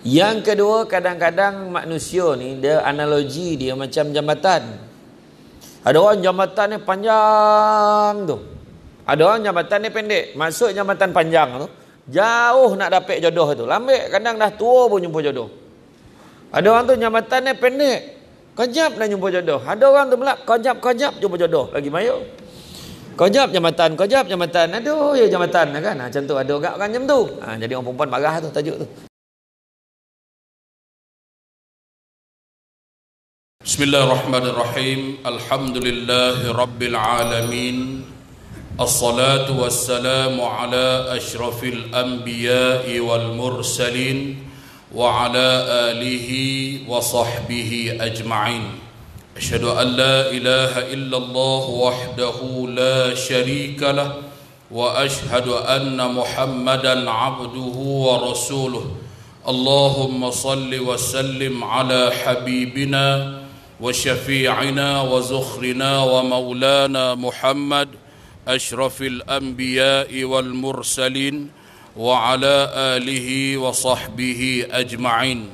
Yang kedua, kadang-kadang manusia ni dia analogi dia macam jambatan. Ada orang jambatan ni panjang tu. Ada orang jambatan ni pendek. Masuk jambatan panjang tu, jauh nak dapat jodoh tu. Lambat kadang dah tua pun jumpa jodoh. Ada orang tu jambatan ni pendek. Kejap dah jumpa jodoh. Ada orang tu pula kejap-kejap jumpa jodoh. Lagi mayu. Kejap jambatan, kejap jambatan. Aduh, ya jambatan lah kan. Ha, macam tu ada orang kan macam tu. Ha, jadi orang perempuan marah tu tajuk tu. بسم الله الرحمن الرحيم الحمد لله رب العالمين الصلاة والسلام على أشرف الأنبياء والمرسلين وعلى آله وصحبه أجمعين أشهد أن لا إله إلا الله وحده لا شريك له وأشهد أن محمدا عبده ورسوله اللهم صل وسلم على حبيبنا وشفيعنا وزخرنا ومولانا محمد أشرف الأنبياء والمرسلين وعلى آله وصحبه أجمعين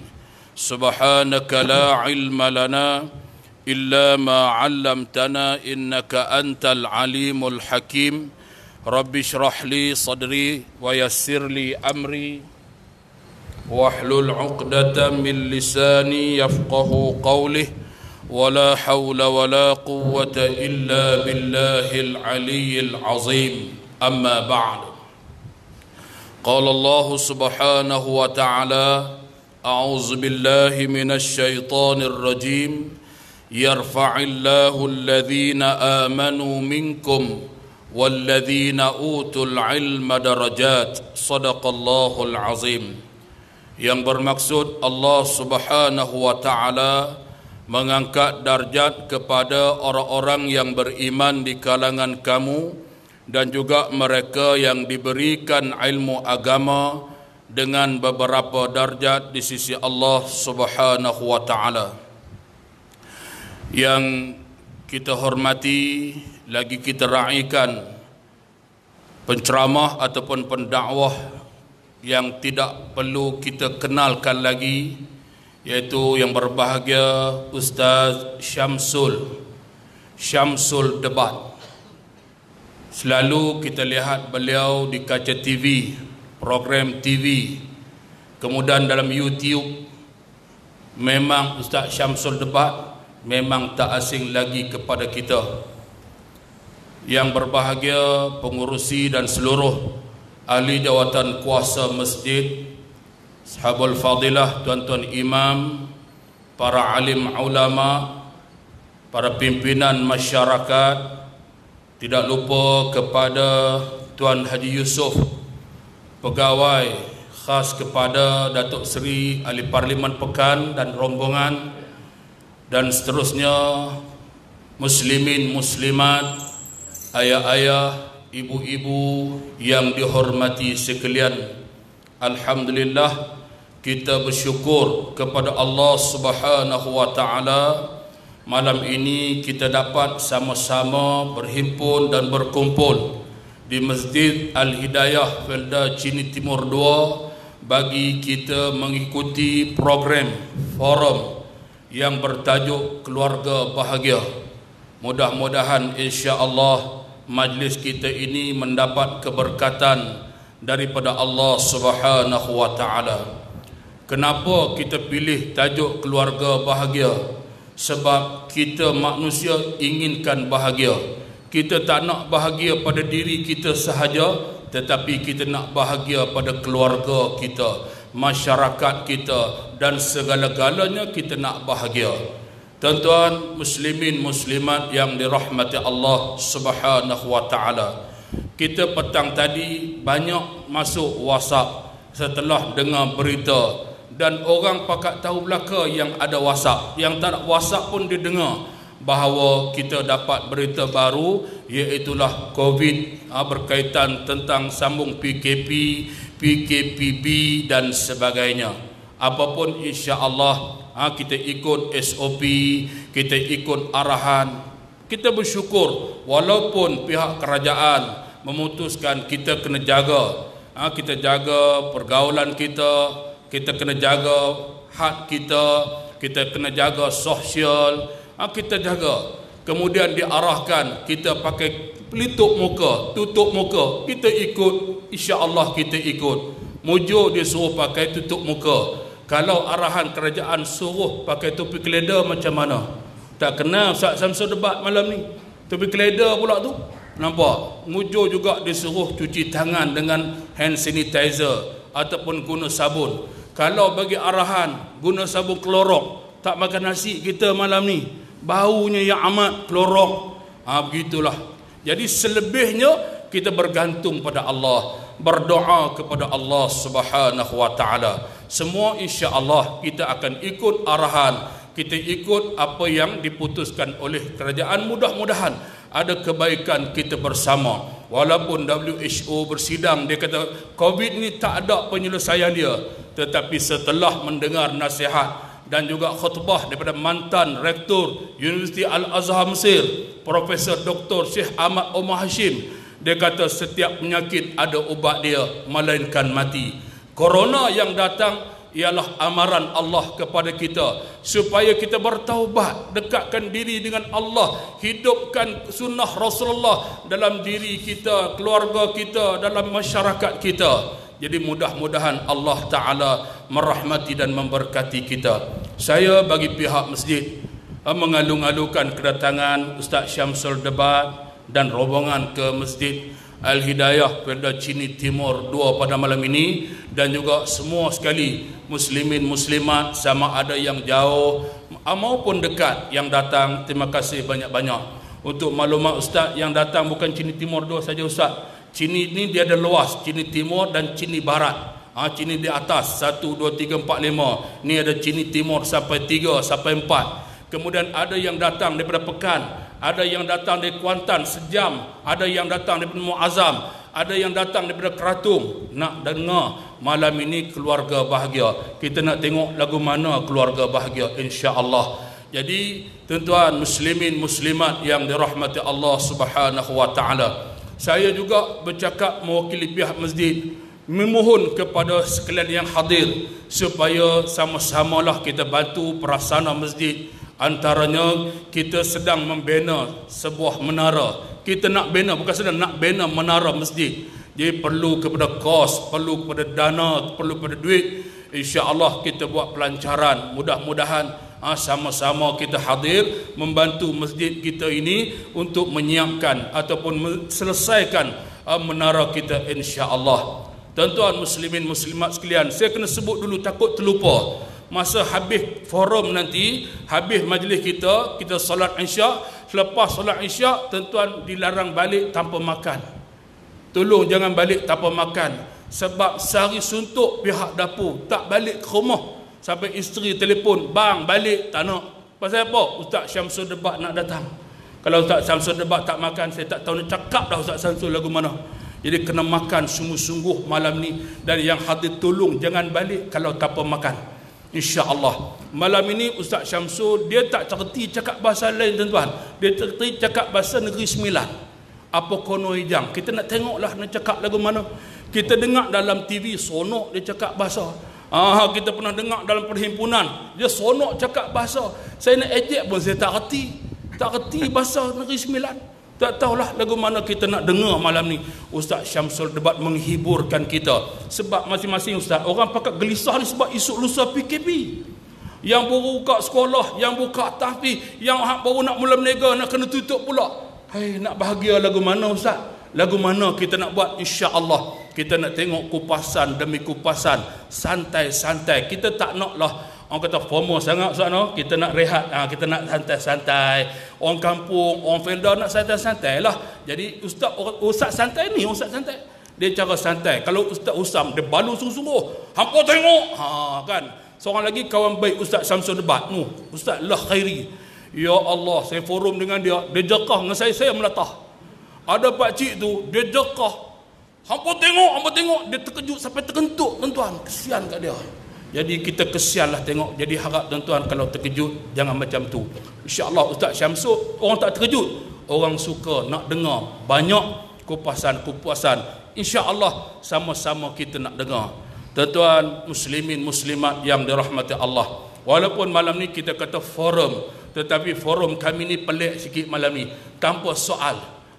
سبحانك لا علم لنا إلا ما علمتنا إنك أنت العليم الحكيم رب اشرح لي صدري ويسر لي أمري واحلل عقدة من لساني يفقه قوله ولا حول ولا قوة إلا بالله العلي العظيم أما بعد قال الله سبحانه وتعالى أعوذ بالله من الشيطان الرجيم يرفع الله الذين آمنوا منكم والذين أوتوا العلم درجات صدق الله العظيم yang bermaksud Allah subhanahu wa ta'ala mengangkat darjat kepada orang-orang yang beriman di kalangan kamu dan juga mereka yang diberikan ilmu agama dengan beberapa darjat di sisi Allah Subhanahu wa taala. Yang kita hormati lagi kita raikan penceramah ataupun pendakwah yang tidak perlu kita kenalkan lagi yaitu yang berbahagia Ustaz Syamsul Syamsul Debat selalu kita lihat beliau di kaca TV program TV kemudian dalam YouTube memang Ustaz Syamsul Debat memang tak asing lagi kepada kita yang berbahagia pengurusi dan seluruh ahli jawatan kuasa masjid Sahabul Fadilah, tuan-tuan imam, para alim ulama, para pimpinan masyarakat, tidak lupa kepada Tuan Haji Yusof, pegawai khas kepada Datuk Seri Ahli Parlimen Pekan dan rombongan dan seterusnya muslimin muslimat ayah-ayah ibu-ibu yang dihormati sekalian Alhamdulillah kita bersyukur kepada Allah Subhanahu wa taala malam ini kita dapat sama-sama berhimpun dan berkumpul di Masjid Al Hidayah Felda Cini Timur 2 bagi kita mengikuti program forum yang bertajuk keluarga bahagia. Mudah-mudahan insya-Allah majlis kita ini mendapat keberkatan daripada Allah Subhanahu wa taala. Kenapa kita pilih tajuk keluarga bahagia? Sebab kita manusia inginkan bahagia. Kita tak nak bahagia pada diri kita sahaja, tetapi kita nak bahagia pada keluarga kita, masyarakat kita dan segala-galanya kita nak bahagia. Tuan-tuan muslimin muslimat yang dirahmati Allah Subhanahu wa taala kita petang tadi banyak masuk WhatsApp setelah dengar berita dan orang pakat tahu belaka yang ada WhatsApp yang tak ada WhatsApp pun didengar bahawa kita dapat berita baru iaitu lah COVID ah, berkaitan tentang sambung PKP, PKPB dan sebagainya. Apapun insya-Allah ah, kita ikut SOP, kita ikut arahan. Kita bersyukur walaupun pihak kerajaan memutuskan kita kena jaga ha, kita jaga pergaulan kita kita kena jaga hak kita kita kena jaga sosial ha, kita jaga kemudian diarahkan kita pakai pelitup muka tutup muka kita ikut Insya Allah kita ikut mujo dia suruh pakai tutup muka kalau arahan kerajaan suruh pakai topi keledar macam mana tak kenal Ustaz Samsul debat malam ni topi keledar pula tu Nampak? Mujur juga disuruh cuci tangan dengan hand sanitizer ataupun guna sabun. Kalau bagi arahan guna sabun klorok, tak makan nasi kita malam ni. Baunya yang amat klorok. Ha, begitulah. Jadi selebihnya kita bergantung pada Allah. Berdoa kepada Allah subhanahu wa ta'ala. Semua insya Allah kita akan ikut arahan. Kita ikut apa yang diputuskan oleh kerajaan mudah-mudahan. Mudah-mudahan ada kebaikan kita bersama walaupun WHO bersidang dia kata covid ni tak ada penyelesaian dia tetapi setelah mendengar nasihat dan juga khutbah daripada mantan rektor Universiti Al-Azhar Mesir Profesor Dr. Syekh Ahmad Omar Hashim dia kata setiap penyakit ada ubat dia melainkan mati corona yang datang ialah amaran Allah kepada kita supaya kita bertaubat dekatkan diri dengan Allah hidupkan sunnah Rasulullah dalam diri kita keluarga kita dalam masyarakat kita jadi mudah-mudahan Allah taala merahmati dan memberkati kita saya bagi pihak masjid eh, mengalung-alungkan kedatangan Ustaz Syamsul Debat dan rombongan ke masjid Al-Hidayah Pemda Cini Timur 2 pada malam ini dan juga semua sekali muslimin muslimat sama ada yang jauh maupun dekat yang datang terima kasih banyak-banyak untuk maklumat ustaz yang datang bukan Cini Timur 2 saja ustaz Cini ini dia ada luas Cini Timur dan Cini Barat ha, Cini di atas 1, 2, 3, 4, 5 ni ada Cini Timur sampai 3 sampai 4 kemudian ada yang datang daripada Pekan ada yang datang dari Kuantan sejam, ada yang datang dari Muazzam, ada yang datang daripada Keratung nak dengar malam ini keluarga bahagia. Kita nak tengok lagu mana keluarga bahagia insya-Allah. Jadi tuan-tuan muslimin muslimat yang dirahmati Allah Subhanahu wa taala. Saya juga bercakap mewakili pihak masjid memohon kepada sekalian yang hadir supaya sama-samalah kita bantu perasaan masjid Antaranya kita sedang membina sebuah menara. Kita nak bina bukan sedang nak bina menara masjid. Jadi perlu kepada kos, perlu kepada dana, perlu kepada duit. Insya-Allah kita buat pelancaran. Mudah-mudahan ha, sama-sama kita hadir membantu masjid kita ini untuk menyiapkan ataupun selesaikan ah, menara kita insya-Allah. Tuan-tuan muslimin muslimat sekalian, saya kena sebut dulu takut terlupa masa habis forum nanti, habis majlis kita, kita solat isyak, selepas solat isyak, tentuan dilarang balik tanpa makan. Tolong jangan balik tanpa makan. Sebab sehari suntuk pihak dapur, tak balik ke rumah. Sampai isteri telefon, bang balik, tak nak. Pasal apa? Ustaz Syamsul Debat nak datang. Kalau Ustaz Syamsul Debat tak makan, saya tak tahu nak cakap dah Ustaz Syamsul lagu mana. Jadi kena makan sungguh-sungguh malam ni. Dan yang hadir tolong jangan balik kalau tak makan. InsyaAllah Malam ini Ustaz Syamsul Dia tak certi cakap bahasa lain tuan-tuan Dia certi cakap bahasa negeri Sembilan Apa kono hijang Kita nak tengoklah nak cakap lagu mana Kita dengar dalam TV Sonok dia cakap bahasa Ah Kita pernah dengar dalam perhimpunan Dia sonok cakap bahasa Saya nak ejek pun saya tak reti Tak reti bahasa negeri Sembilan tak tahulah lagu mana kita nak dengar malam ni. Ustaz Syamsul debat menghiburkan kita. Sebab masing-masing ustaz, orang pakat gelisah ni sebab isu lusa PKP. Yang baru buka sekolah, yang buka tahfi, yang baru nak mula berniaga nak kena tutup pula. Hei, nak bahagia lagu mana ustaz? Lagu mana kita nak buat insya-Allah? Kita nak tengok kupasan demi kupasan, santai-santai. Kita tak nak lah orang kata FOMO sangat Ustaz no? kita nak rehat ha, kita nak santai-santai orang kampung orang felda nak santai-santai lah jadi Ustaz Ustaz santai ni Ustaz santai dia cara santai kalau Ustaz Usam dia balu sungguh-sungguh hampa tengok ha, kan seorang lagi kawan baik Ustaz Samsul Debat no, Ustaz lah khairi Ya Allah saya forum dengan dia dia jekah dengan saya saya melatah ada pak cik tu dia jekah hampa tengok hampa tengok dia terkejut sampai terkentuk tuan-tuan kesian kat dia jadi kita kesianlah tengok. Jadi harap tuan-tuan kalau terkejut jangan macam tu. Insya-Allah Ustaz Syamsul orang tak terkejut. Orang suka nak dengar banyak kupasan-kupasan. Insya-Allah sama-sama kita nak dengar. Tuan-tuan muslimin muslimat yang dirahmati Allah. Walaupun malam ni kita kata forum tetapi forum kami ni pelik sikit malam ni tanpa soal.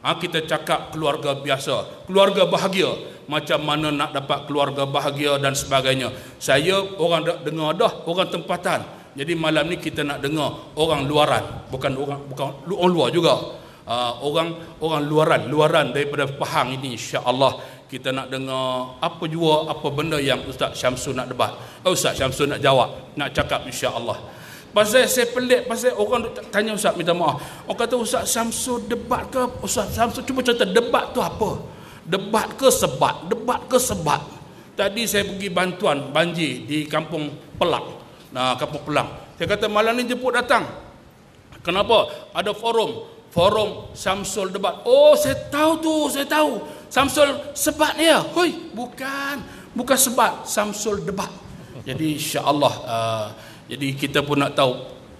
Ha, kita cakap keluarga biasa, keluarga bahagia. Macam mana nak dapat keluarga bahagia dan sebagainya. Saya orang dah dengar dah, orang tempatan. Jadi malam ni kita nak dengar orang luaran, bukan orang bukan orang luar juga. Ha, orang orang luaran, luaran daripada Pahang ini insya-Allah kita nak dengar apa jua apa benda yang Ustaz Syamsul nak debat. Eh, Ustaz Syamsul nak jawab, nak cakap insya-Allah. Pasal saya pelik Pasal orang tanya usah minta maaf Orang kata usah Samsu debat ke usah Samsu cuba cerita debat tu apa Debat ke sebat Debat ke sebat Tadi saya pergi bantuan banjir di kampung Pelak Nah, kampung Pelak. Saya kata malam ni jemput datang. Kenapa? Ada forum. Forum Samsul debat. Oh, saya tahu tu. Saya tahu. Samsul sebat dia. Hoi, bukan. Bukan sebat. Samsul debat. Jadi, insyaAllah. Uh, eh, jadi kita pun nak tahu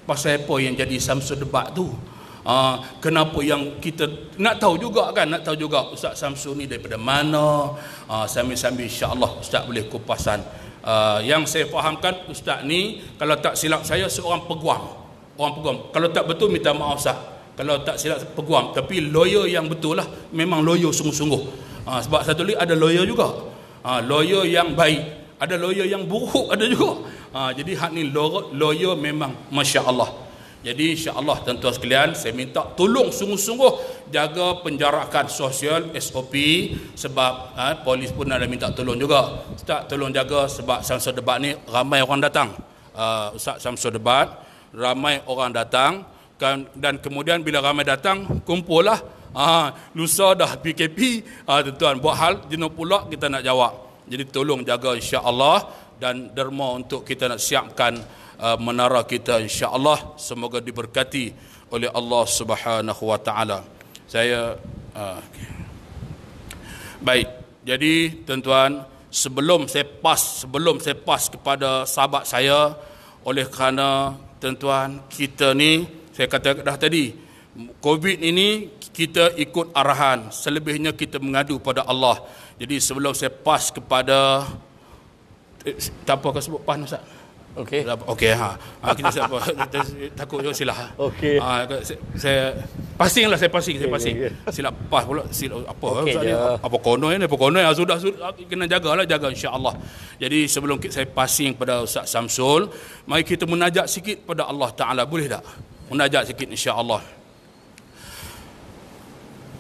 pasal apa yang jadi samsu debat tu. Ha, kenapa yang kita nak tahu juga kan nak tahu juga Ustaz samsu ni daripada mana ha, sambil-sambil Allah Ustaz boleh kupasan ha, yang saya fahamkan Ustaz ni kalau tak silap saya seorang peguam orang peguam kalau tak betul minta maaf Ustaz kalau tak silap peguam tapi lawyer yang betul lah memang lawyer sungguh-sungguh ha, sebab satu lagi ada lawyer juga ha, lawyer yang baik ada lawyer yang buruk ada juga ha, jadi hak ni lawyer memang Masya Allah jadi insya Allah tuan sekalian saya minta tolong sungguh-sungguh jaga penjarakan sosial SOP sebab ha, polis pun ada minta tolong juga Tak tolong jaga sebab Samsul Debat ni ramai orang datang uh, Ustaz Samsul Debat ramai orang datang kan, dan kemudian bila ramai datang kumpullah ha, lusa dah PKP ha, tuan buat hal jenuh pula kita nak jawab jadi tolong jaga insya-Allah dan derma untuk kita nak siapkan uh, menara kita insya-Allah semoga diberkati oleh Allah Subhanahu wa taala. Saya uh, Baik. Jadi tuan-tuan, sebelum saya pas sebelum saya pas kepada sahabat saya oleh kerana tuan-tuan kita ni saya kata dah tadi COVID ini kita ikut arahan selebihnya kita mengadu pada Allah. Jadi sebelum saya pass kepada eh, tanpa akan sebut pan Ustaz. Okey. Okey ha. ha. kita siapa? takut jangan silap. Ha. Okey. Ha, saya, saya passing lah saya passing, okay, saya passing. Yeah, yeah. Silap pas pula, silap apa okay, Ustaz ni? Apa kono ni? Apa ha, kono? yang sudah sudah ha, kena jagalah, jaga insya-Allah. Jadi sebelum saya passing kepada Ustaz Samsul, mari kita menajak sikit pada Allah Taala boleh tak? Menajak sikit insya-Allah.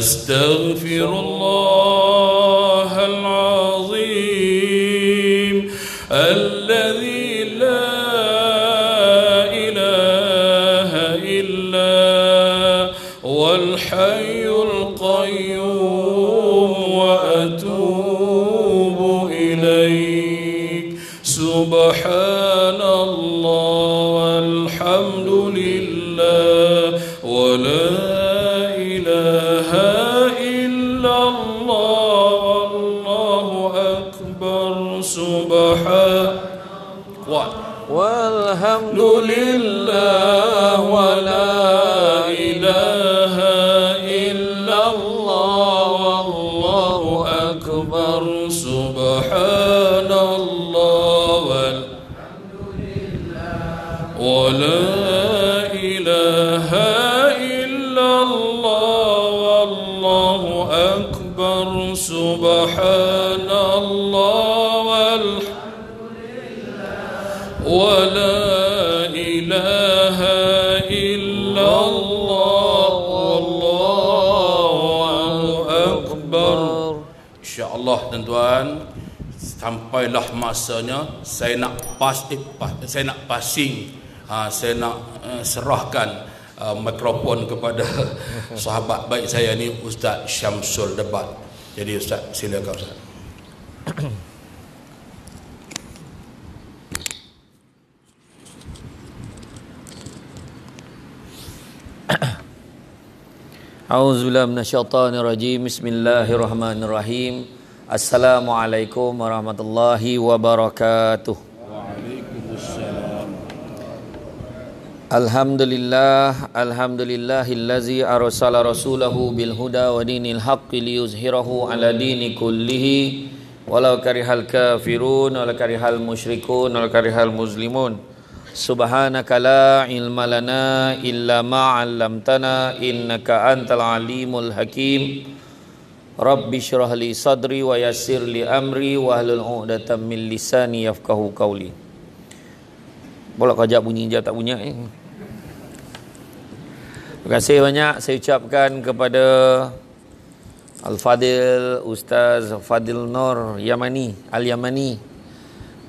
أستغفر الله tuan-tuan sampailah masanya saya nak pas eh, pas, saya nak passing ha, saya nak eh, serahkan uh, mikrofon kepada sahabat baik saya ni Ustaz Syamsul Debat. Jadi Ustaz silakan Ustaz. أعوذ بالله من الشيطان الرجيم Assalamualaikum warahmatullahi wabarakatuh. Alhamdulillah alhamdulillahillazi arsala rasulahu bilhuda huda wa dinil haqqi liyuzhirahu ala dini kullihi walau karihal kafirun walau karihal musyrikun walau karihal muslimun subhanaka la ilma lana illa ma 'allamtana innaka antal alimul hakim Rabbi syurah li sadri wa yasir li amri wa ahlul u'datan min lisani yafkahu kauli. Bola kajak bunyi je tak bunyi. Eh? Terima kasih banyak saya ucapkan kepada Al-Fadil Ustaz Fadil Nur Yamani, Al-Yamani.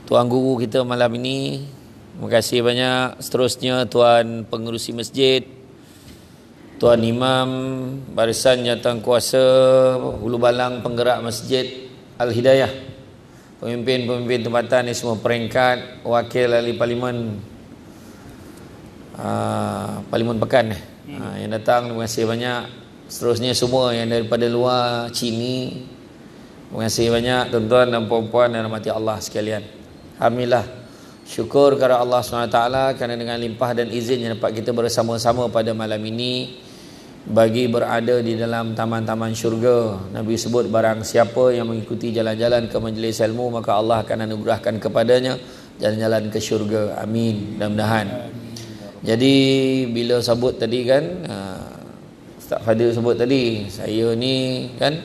Tuan Guru kita malam ini. Terima kasih banyak. Seterusnya Tuan Pengurusi Masjid. Tuan Imam Barisan Jantan Kuasa Hulu Balang Penggerak Masjid Al-Hidayah Pemimpin-pemimpin tempatan di semua peringkat Wakil Ahli Parlimen uh, Parlimen Pekan uh, Yang datang, terima kasih banyak Seterusnya semua yang daripada luar Cini Terima kasih banyak tuan-tuan dan puan-puan dan rahmati Allah sekalian Alhamdulillah Syukur kepada Allah SWT Kerana dengan limpah dan izin yang dapat kita bersama-sama pada malam ini bagi berada di dalam taman-taman syurga Nabi sebut barang siapa yang mengikuti jalan-jalan ke majlis ilmu maka Allah akan anugerahkan kepadanya jalan-jalan ke syurga amin mudah-mudahan jadi bila sebut tadi kan uh, Ustaz Fadil sebut tadi saya ni kan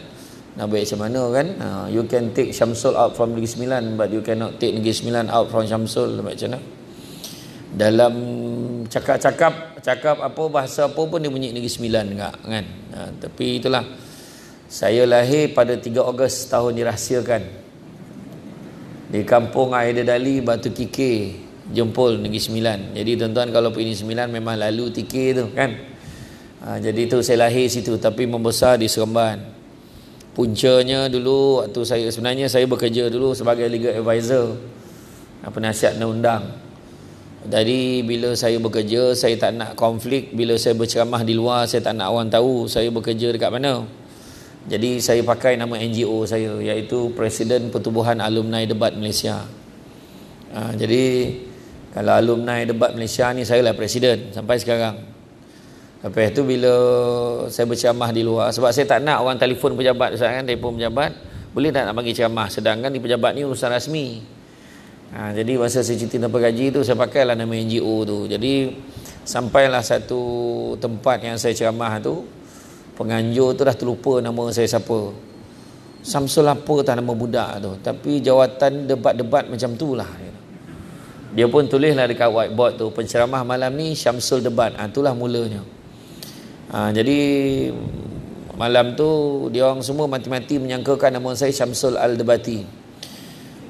nak baik macam mana kan uh, you can take Syamsul out from Negeri Sembilan but you cannot take Negeri Sembilan out from Syamsul macam mana dalam cakap-cakap cakap apa bahasa apa pun dia bunyi negeri sembilan juga kan ha, tapi itulah saya lahir pada 3 Ogos tahun dirahsiakan di kampung Aida Dali Batu Kike Jempol Negeri Sembilan jadi tuan-tuan kalau pergi Negeri Sembilan memang lalu Kikir tu kan ha, jadi tu saya lahir situ tapi membesar di Seremban puncanya dulu waktu saya sebenarnya saya bekerja dulu sebagai legal advisor penasihat undang-undang jadi bila saya bekerja saya tak nak konflik bila saya berceramah di luar saya tak nak orang tahu saya bekerja dekat mana. Jadi saya pakai nama NGO saya iaitu Presiden Pertubuhan Alumni Debat Malaysia. Ha, jadi kalau alumni debat Malaysia ni saya lah presiden sampai sekarang. Lepas tu bila saya berceramah di luar sebab saya tak nak orang telefon pejabat saya kan telefon pejabat boleh tak nak bagi ceramah sedangkan di pejabat ni urusan rasmi. Ha, jadi masa saya cuti tanpa gaji tu saya lah nama NGO tu. Jadi sampailah satu tempat yang saya ceramah tu penganjur tu dah terlupa nama saya siapa. Samsul apa tak nama budak tu. Tapi jawatan debat-debat macam tu lah. Ya. Dia pun tulis tulislah dekat whiteboard tu. Penceramah malam ni Syamsul debat. Ha, itulah mulanya. Ha, jadi malam tu dia orang semua mati-mati menyangkakan nama saya Syamsul Al-Debati. Al-Debati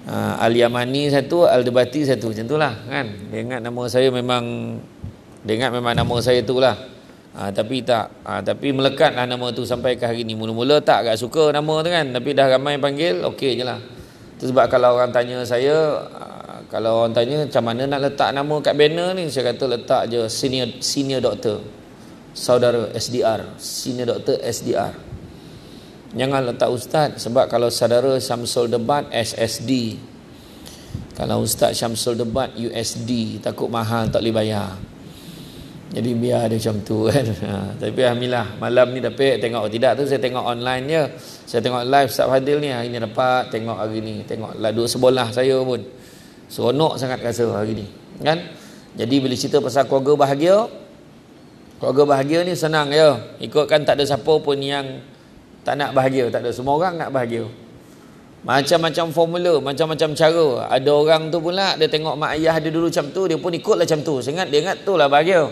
uh, Al-Yamani satu, Al-Debati satu Macam itulah kan Dia ingat nama saya memang Dia ingat memang nama saya itulah uh, ah, Tapi tak uh, Tapi melekatlah nama tu sampai ke hari ni Mula-mula tak agak suka nama tu kan Tapi dah ramai panggil, okey je lah Itu sebab kalau orang tanya saya Kalau orang tanya macam mana nak letak nama kat banner ni Saya kata letak je senior, senior doktor Saudara SDR Senior doktor SDR Jangan letak ustaz sebab kalau saudara Syamsul debat SSD. Kalau ustaz Syamsul debat USD takut mahal tak boleh bayar. Jadi biar dia macam tu kan. Ha, tapi alhamdulillah malam ni dapat tengok oh, tidak tu saya tengok online je. Saya tengok live Ustaz Fadil ni hari ni dapat tengok hari ni. Tengok lah dua sebelah saya pun. Seronok sangat rasa hari ni. Kan? Jadi bila cerita pasal keluarga bahagia Keluarga bahagia ni senang ya Ikutkan tak ada siapa pun yang tak nak bahagia tak ada semua orang nak bahagia macam-macam formula macam-macam cara ada orang tu pula dia tengok mak ayah dia dulu macam tu dia pun ikutlah macam tu sengat dia ingat lah bahagia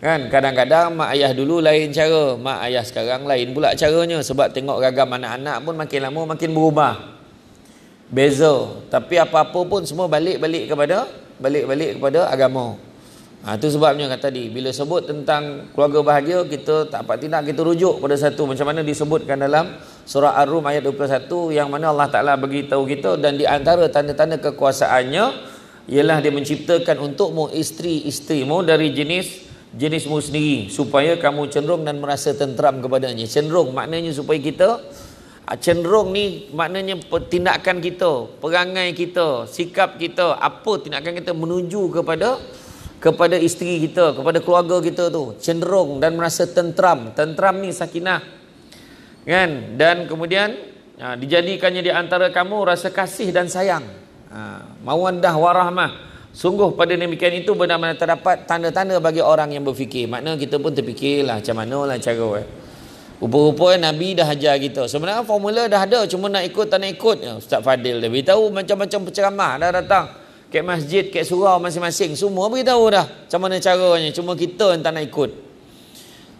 kan kadang-kadang mak ayah dulu lain cara mak ayah sekarang lain pula caranya sebab tengok ragam anak-anak pun makin lama makin berubah beza tapi apa-apa pun semua balik-balik kepada balik-balik kepada agama Ha, itu sebabnya kata tadi bila sebut tentang keluarga bahagia kita tak apa tidak kita rujuk pada satu macam mana disebutkan dalam surah Ar-Rum ayat 21 yang mana Allah Taala bagi tahu kita dan di antara tanda-tanda kekuasaannya ialah dia menciptakan untukmu isteri-isterimu dari jenis jenismu sendiri supaya kamu cenderung dan merasa tenteram kepadanya cenderung maknanya supaya kita ha, cenderung ni maknanya tindakan kita perangai kita sikap kita apa tindakan kita menuju kepada kepada isteri kita, kepada keluarga kita tu cenderung dan merasa tentram. Tentram ni sakinah. Kan? Dan kemudian ha, dijadikannya di antara kamu rasa kasih dan sayang. Ha, mawandah warahmah. Sungguh pada demikian itu benar-benar terdapat tanda-tanda bagi orang yang berfikir. Makna kita pun terfikirlah macam mana lah cara. Eh. Rupa-rupa Nabi dah ajar kita. Sebenarnya formula dah ada. Cuma nak ikut tak nak ikut. Ya, Ustaz Fadil dah beritahu macam-macam penceramah dah datang. Kek masjid, kek surau masing-masing Semua beritahu dah Macam mana caranya Cuma kita yang tak nak ikut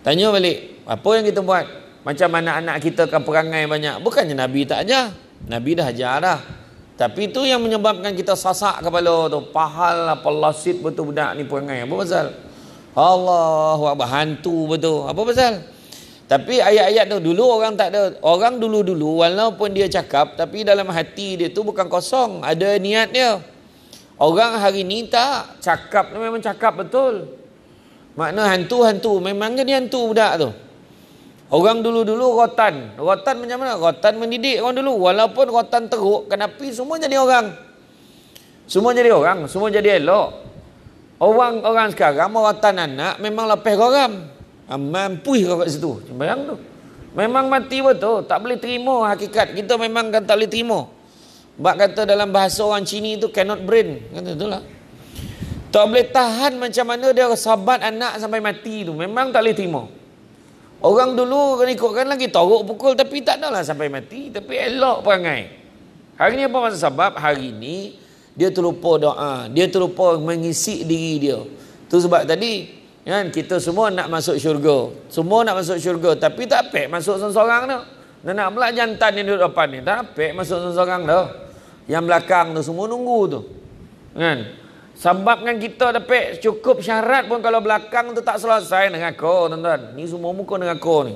Tanya balik Apa yang kita buat Macam mana anak kita kan perangai banyak Bukannya Nabi tak ajar Nabi dah ajar dah Tapi itu yang menyebabkan kita sasak kepala tu Pahal apa lasit betul budak ni perangai Apa pasal? Allah Hantu betul Apa pasal? Tapi ayat-ayat tu dulu orang tak ada Orang dulu-dulu walaupun dia cakap Tapi dalam hati dia tu bukan kosong Ada niat dia Orang hari ni tak cakap memang cakap betul. Makna hantu-hantu memangnya dia hantu budak tu. Orang dulu-dulu rotan. Rotan macam mana? Rotan mendidik orang dulu. Walaupun rotan teruk, kenapa semua jadi orang? Semua jadi orang, semua jadi elok. Orang orang sekarang mau rotan anak memang lepeh goram. Ah, Mampuih kau kat situ. Bayang tu. Memang mati betul, tak boleh terima hakikat. Kita memang kan tak boleh terima. Bak kata dalam bahasa orang Cina itu cannot brain. Kata itulah. Tak boleh tahan macam mana dia sahabat anak sampai mati tu. Memang tak boleh terima. Orang dulu kan ikutkan lagi torok pukul tapi tak adalah sampai mati. Tapi elok perangai. Hari ni apa masalah sebab? Hari ni dia terlupa doa. Dia terlupa mengisi diri dia. Tu sebab tadi kan, kita semua nak masuk syurga. Semua nak masuk syurga. Tapi tak apa masuk seorang-seorang tu. Nak pula jantan yang duduk depan ni. Tak apa masuk seorang-seorang tu yang belakang tu semua nunggu tu kan sebab kan kita dapat cukup syarat pun kalau belakang tu tak selesai dengan aku tuan-tuan ni semua muka dengan aku ni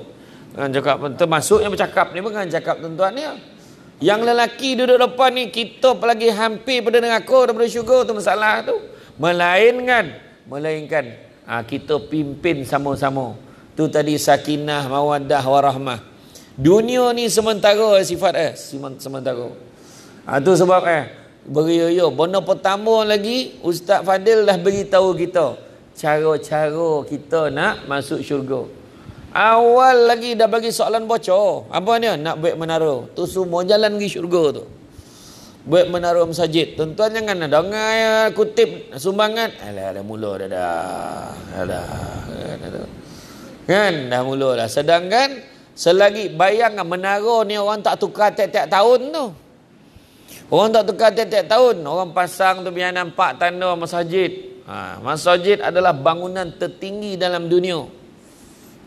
kan cakap termasuk yang bercakap ni bukan cakap tuan-tuan ni yang lelaki duduk depan ni kita lagi hampir pada dengan aku daripada syukur tu masalah tu melainkan melainkan ha, kita pimpin sama-sama tu tadi sakinah mawaddah warahmah dunia ni sementara sifat eh sementara Ha, tu sebab eh yo yo, Benda pertama lagi Ustaz Fadil dah beritahu kita cara-cara kita nak masuk syurga. Awal lagi dah bagi soalan bocor. Apa ni? Nak buat menara. Tu semua jalan pergi syurga tu. Buat menara masjid. Tuan-tuan jangan nak dengar ya, kutip sumbangan. Alah, alah mula dah dah. Alah. Kan? Dah mula dah. Sedangkan selagi bayangkan menara ni orang tak tukar tiap-tiap tahun tu. Orang tak tukar tiap-tiap tahun. Orang pasang tu biar nampak tanda masjid. Ha, masjid adalah bangunan tertinggi dalam dunia.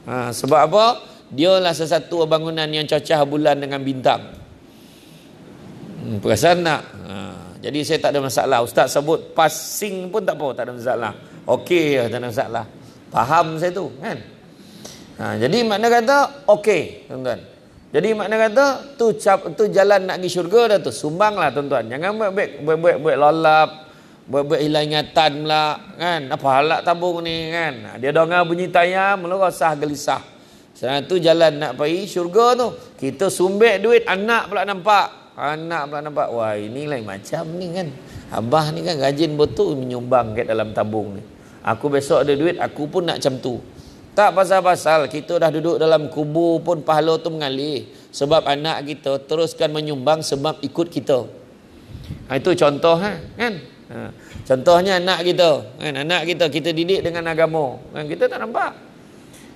Ha, sebab apa? Dia Dialah sesatu bangunan yang cocah bulan dengan bintang. Hmm, perasan tak? Ha, jadi saya tak ada masalah. Ustaz sebut passing pun tak apa. Tak ada masalah. Okey, tak ada masalah. Faham saya tu, kan? Ha, jadi makna kata, okey, tuan-tuan. Jadi makna kata tu cap tu jalan nak pergi syurga dah tu. Sumbanglah tuan-tuan. Jangan buat buat buat buat lalap, buat buat hilang ingatan pula kan. Apa halak tabung ni kan. Ha, dia dengar bunyi tayam lu rasa gelisah. Sebab tu jalan nak pergi syurga tu. Kita sumbek duit anak pula nampak. Anak pula nampak. Wah, ini lain macam ni kan. Abah ni kan rajin betul menyumbang kat dalam tabung ni. Aku besok ada duit, aku pun nak macam tu. Tak pasal-pasal kita dah duduk dalam kubur pun pahala tu mengalir. Sebab anak kita teruskan menyumbang sebab ikut kita. Ha, itu contoh ha? kan? Ha. Contohnya anak kita. Kan? Anak kita, kita didik dengan agama. kan? kita tak nampak.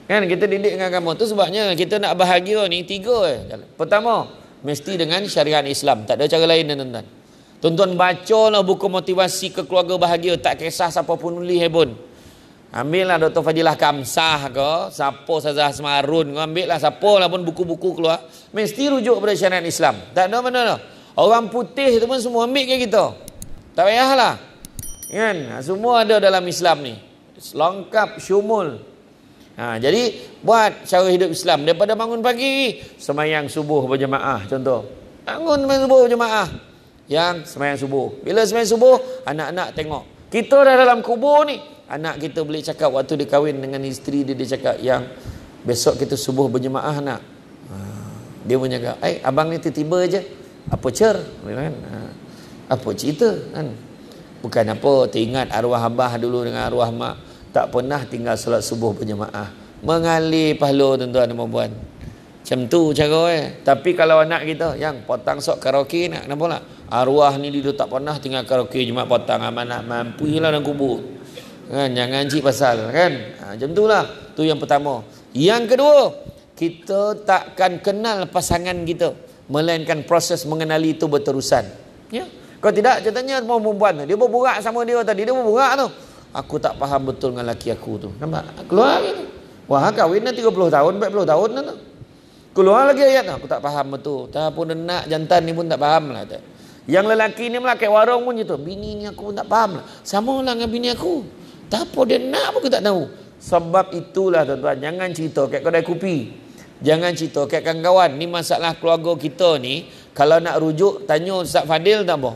Kan? Kita didik dengan agama. Itu sebabnya kita nak bahagia ni tiga. Eh. Pertama, mesti dengan syariat Islam. Tak ada cara lain tuan-tuan. Tuan-tuan baca lah buku motivasi ke keluarga bahagia. Tak kisah siapa pun nulis pun. Eh, Ambillah Dr. Fadilah Kamsah ke, Sapo sazah, semarun, ke, ambillah Sapo lah pun buku-buku keluar. Mesti rujuk pada syariat Islam. Tak ada mana lah. Orang putih tu pun semua ambil ke kita. Tak payahlah. Kan? Ha, semua ada dalam Islam ni. selengkap, syumul. Ha, jadi, buat cara hidup Islam. Daripada bangun pagi, semayang subuh berjemaah contoh. Bangun semayang subuh berjemaah. Yang semayang subuh. Bila semayang subuh, anak-anak tengok. Kita dah dalam kubur ni, Anak kita boleh cakap waktu dia kahwin dengan isteri dia dia cakap yang besok kita subuh berjemaah nak. Ha, dia punya cakap, "Eh, abang ni tiba-tiba aje. Apa cer?" Kan? Apa cerita kan? Bukan apa, teringat arwah abah dulu dengan arwah mak tak pernah tinggal solat subuh berjemaah. Mengalir pahlu tuan-tuan dan puan-puan. Macam tu cara eh. Tapi kalau anak kita yang potang sok karaoke nak kenapa lah? Arwah ni dia tak pernah tinggal karaoke jumat potang amanah mampu hilang dalam kubur kan jangan cik pasal kan ha, macam itulah tu yang pertama yang kedua kita takkan kenal pasangan kita melainkan proses mengenali itu berterusan ya kalau tidak contohnya mau perempuan dia berbual sama dia tadi dia berbual tu aku tak faham betul dengan laki aku tu nampak keluar gitu wah kahwin dah 30 tahun 40 tahun dah tu keluar lagi ayat aku tak faham betul tak pun nak jantan ni pun tak faham lah tak. yang lelaki ni melakai warung pun gitu bini ni aku pun tak faham lah sama lah dengan bini aku tak apa dia nak pun aku tak tahu. Sebab itulah tuan-tuan. Jangan cerita kat kedai kopi. Jangan cerita kat kawan-kawan. Ni masalah keluarga kita ni. Kalau nak rujuk, tanya Ustaz Fadil tak apa?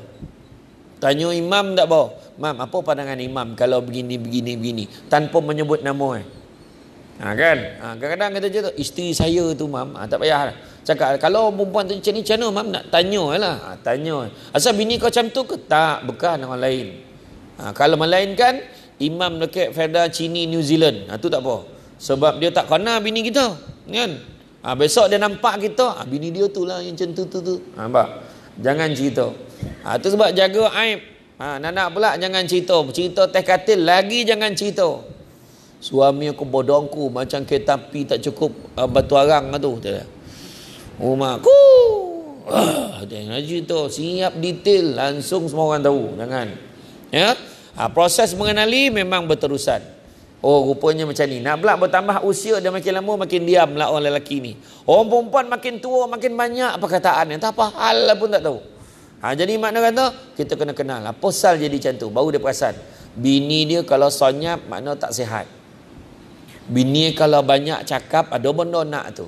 Tanya imam tak apa? Imam, apa pandangan imam kalau begini, begini, begini? Tanpa menyebut nama eh? Ha, kan? Ha, kadang-kadang kita cakap, isteri saya tu, mam. Ha, tak payah lah. Cakap, kalau perempuan tu macam ni, macam mana, mam? Nak tanya eh, lah. Ha, tanya. Asal bini kau macam tu ke? Tak, bukan orang lain. Ha, kalau kan? imam dekat Feda Cini New Zealand. Ha tu tak apa. Sebab dia tak kenal bini kita, kan? Ha, besok dia nampak kita, ha, bini dia tu lah yang macam tu tu tu. Ha, nampak? Jangan cerita. Ha, tu sebab jaga aib. Ha, nanak pula jangan cerita. Cerita teh katil lagi jangan cerita. Suami aku bodongku macam kereta api tak cukup uh, batu arang lah tu. Rumah aku. Ah, dia nak cerita. Siap detail langsung semua orang tahu. Jangan. Ya? ha, proses mengenali memang berterusan Oh rupanya macam ni Nak pula bertambah usia dan makin lama makin diam lah orang lelaki ni Orang perempuan makin tua makin banyak perkataan yang tak apa hal lah pun tak tahu ha, Jadi makna kata kita kena kenal Apa lah. sal jadi macam tu baru dia perasan Bini dia kalau sonyap makna tak sihat Bini kalau banyak cakap ada benda nak tu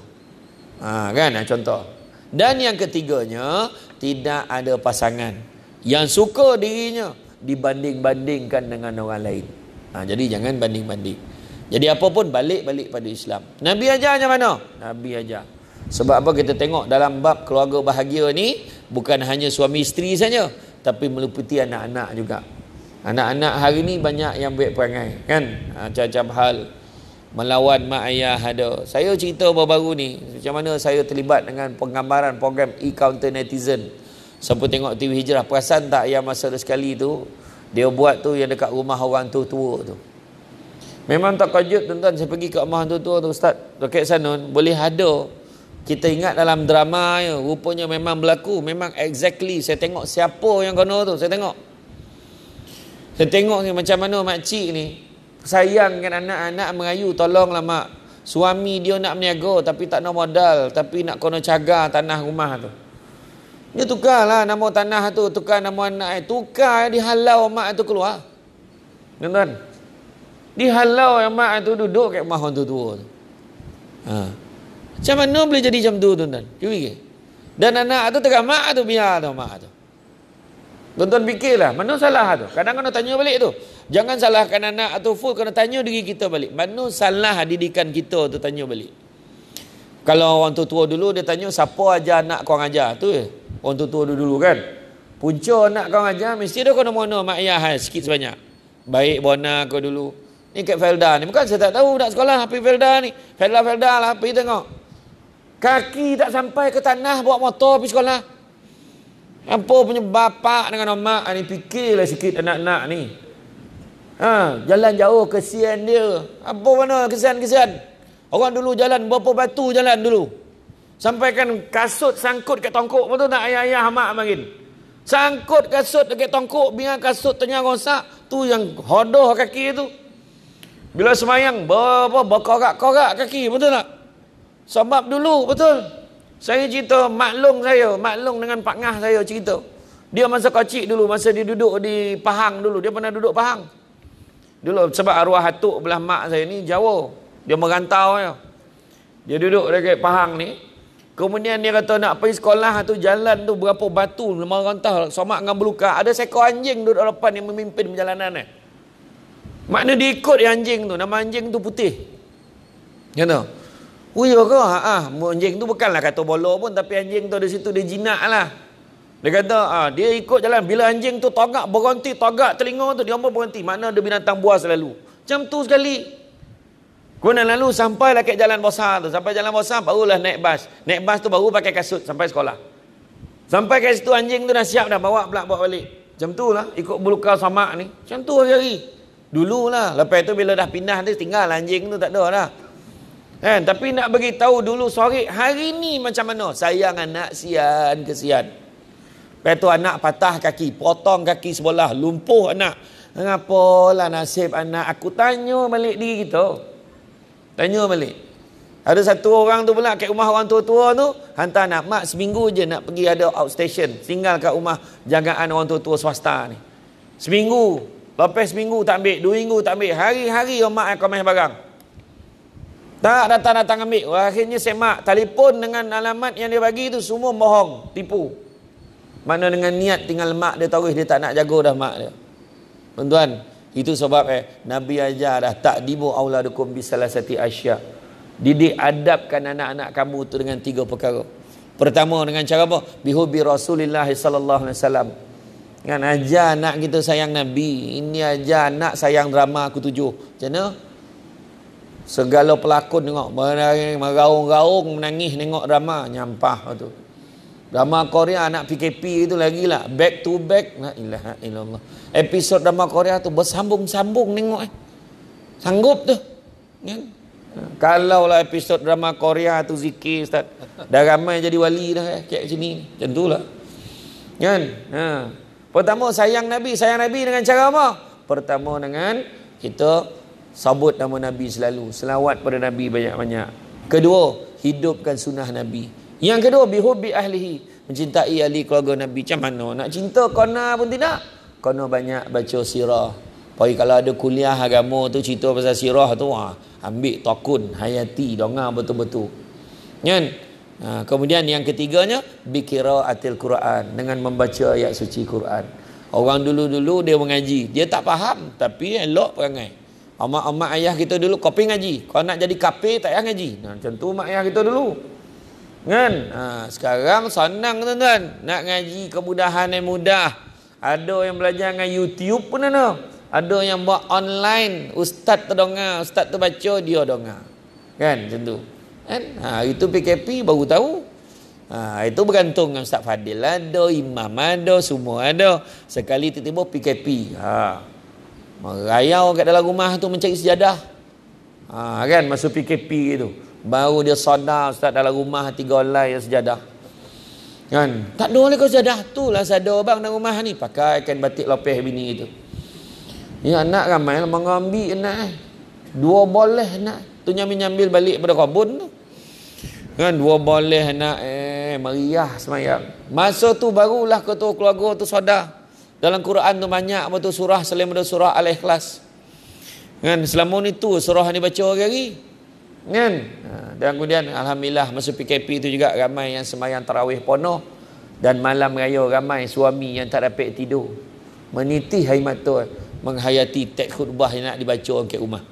ha, Kan ha, contoh Dan yang ketiganya tidak ada pasangan Yang suka dirinya dibanding-bandingkan dengan orang lain. Ha, jadi jangan banding-banding. Jadi apa pun balik-balik pada Islam. Nabi ajar macam mana? Nabi ajar. Sebab apa kita tengok dalam bab keluarga bahagia ni bukan hanya suami isteri saja tapi meliputi anak-anak juga. Anak-anak hari ni banyak yang buat perangai kan? Ha, macam-macam hal melawan mak ayah ada. Saya cerita baru-baru ni macam mana saya terlibat dengan penggambaran program e-counter netizen. Siapa tengok TV hijrah Perasan tak yang masa sekali tu Dia buat tu yang dekat rumah orang tu tua tu Memang tak kajut tuan-tuan Saya pergi ke rumah tu tua tu Ustaz Dekat Sanun Boleh ada Kita ingat dalam drama ya, Rupanya memang berlaku Memang exactly Saya tengok siapa yang kena tu Saya tengok Saya tengok ni macam mana makcik ni sayang kan anak-anak merayu Tolonglah mak Suami dia nak meniaga Tapi tak nak modal Tapi nak kena cagar tanah rumah tu dia tukarlah nama tanah tu, tukar nama anak eh. Tukar dihalau mak tu keluar. Tuan-tuan. Dihalau mak tu duduk kat rumah orang tua tu. Ha. Macam mana boleh jadi macam tu tuan-tuan? Cuba fikir. Dan anak tu tegak mak tu biar tu mak tu. Tuan-tuan fikirlah, mana salah tu? Kadang kadang kena tanya balik tu. Jangan salahkan anak atau full kena tanya diri kita balik. Mana salah didikan kita tu tanya balik. Kalau orang tua-tua dulu dia tanya siapa ajar anak kau ajar tu orang tua-tua dulu-dulu kan punca nak kau ajar mesti dia kena mana mak ayah hai, eh, sikit sebanyak baik bona kau dulu ni kat Felda ni bukan saya tak tahu nak sekolah pergi Felda ni Felda-Felda lah pergi tengok kaki tak sampai ke tanah bawa motor pergi sekolah apa punya bapak dengan mak ni fikirlah sikit anak-anak ni ha, jalan jauh kesian dia apa mana kesian-kesian orang dulu jalan berapa batu jalan dulu Sampaikan kasut sangkut kat tongkok betul tu nak ayah-ayah mak makin. Sangkut kasut dekat tongkok biar kasut tengah rosak tu yang hodoh kaki tu. Bila semayang berapa berkorak-korak kaki betul tak? Sebab dulu betul. Saya cerita maklum saya, maklum dengan Pak Ngah saya cerita. Dia masa kecil dulu, masa dia duduk di Pahang dulu. Dia pernah duduk Pahang. Dulu sebab arwah atuk belah mak saya ni Jawa. Dia merantau. Ya. Dia duduk dekat Pahang ni. Kemudian dia kata nak pergi sekolah tu jalan tu berapa batu merantah somak dengan berluka ada seekor anjing duduk depan yang memimpin perjalanan ni. Makna diikut yang anjing tu nama anjing tu putih. Kan tu. Oh ya ke? Ha, ha. anjing tu bukanlah kata bola pun tapi anjing tu ada situ dia jinak lah. Dia kata ha, dia ikut jalan bila anjing tu togak berhenti togak telinga tu dia mau berhenti makna dia binatang buas selalu. Macam tu sekali. Kau nak lalu sampai lah ke jalan besar tu. Sampai jalan besar barulah naik bas. Naik bas tu baru pakai kasut sampai sekolah. Sampai ke situ anjing tu dah siap dah bawa pula bawa balik. Macam tu lah. Ikut bulu kau sama ni. Macam tu hari-hari. Dulu lah. Lepas tu bila dah pindah tu tinggal lah anjing tu tak ada lah. Eh, Tapi nak bagi tahu dulu sore hari ni macam mana. Sayang anak sian kesian. Lepas tu anak patah kaki. Potong kaki sebelah. Lumpuh anak. Kenapa lah nasib anak. Aku tanya balik diri kita. Gitu. Tanya balik. Ada satu orang tu pula kat rumah orang tua-tua tu, hantar nak mak seminggu je nak pergi ada outstation, tinggal kat rumah jagaan orang tua-tua swasta ni. Seminggu, lepas seminggu tak ambil, dua minggu tak ambil, hari-hari orang mak akan main barang. Tak datang-datang ambil. Wah, akhirnya semak telefon dengan alamat yang dia bagi tu semua bohong, tipu. Mana dengan niat tinggal mak dia tahu dia tak nak jago dah mak dia. Tuan-tuan, itu sebab eh Nabi ajar dah takdimu auladukum bi salasati asya. Didik adabkan anak-anak kamu tu dengan tiga perkara. Pertama dengan cara apa? Bihubbi Rasulillah sallallahu alaihi wasallam. Kan ajar anak kita sayang Nabi. Ini ajar anak sayang drama aku tuju. Macam mana? Segala pelakon tengok. Meraung-raung menangis tengok drama. Nyampah tu. Drama Korea anak PKP itu lagi lah. Back to back. La ilaha illallah. Episod drama Korea tu bersambung-sambung nengok eh. Sanggup tu. Ya. Kan? Ha, Kalau lah episode drama Korea tu zikir Ustaz. Dah ramai jadi wali dah eh. Kayak sini ni. Macam tu lah. Ya. Ha. Pertama sayang Nabi. Sayang Nabi dengan cara apa? Pertama dengan kita sabut nama Nabi selalu. Selawat pada Nabi banyak-banyak. Kedua, hidupkan sunnah Nabi. Yang kedua bihubbi ahlihi, mencintai ahli keluarga Nabi. Macam mana nak cinta kena pun tidak? Kena banyak baca sirah. Pagi kalau ada kuliah agama tu cerita pasal sirah tu ha, ambil takun hayati dongah betul-betul. Kan? Ha, kemudian yang ketiganya bikira atil Quran dengan membaca ayat suci Quran. Orang dulu-dulu dia mengaji, dia tak faham tapi elok perangai. Amak-amak ayah kita dulu kopi ngaji. Kalau nak jadi kafir tak payah ngaji. Nah, macam mak ayah kita dulu. Kan? Ha, sekarang senang tuan-tuan. Nak ngaji kemudahan yang mudah. Ada yang belajar dengan YouTube pun ada. Ada yang buat online. Ustaz tu dengar. Ah. Ustaz tu baca, dia dengar. Ah. Kan? Macam tu. Kan? Ha, itu PKP baru tahu. Ha, itu bergantung dengan Ustaz Fadil ada, Imam ada, semua ada. Sekali tiba-tiba PKP. Ha. Merayau kat dalam rumah tu mencari sejadah. Ha, kan? Masuk PKP gitu. Ha. Baru dia sadar Ustaz dalam rumah tiga online yang sejadah. Kan? Tak ada lagi sejadah. Itulah sadar bang dalam rumah ni. Pakai kain batik lopeh bini itu. Ya anak ramai lah mengambil anak. Eh. Dua boleh anak. Tu nyambil-nyambil balik pada kabun tu. Kan dua boleh anak eh meriah semayang. Masa tu barulah ketua keluarga tu sadar. Dalam Quran tu banyak apa tu surah selain surah Al-Ikhlas. Kan selama ni tu surah ni baca hari-hari kan dan kemudian alhamdulillah masa PKP itu juga ramai yang semayang terawih penuh dan malam raya ramai suami yang tak dapat tidur meniti hai mata menghayati teks khutbah yang nak dibaca orang kat rumah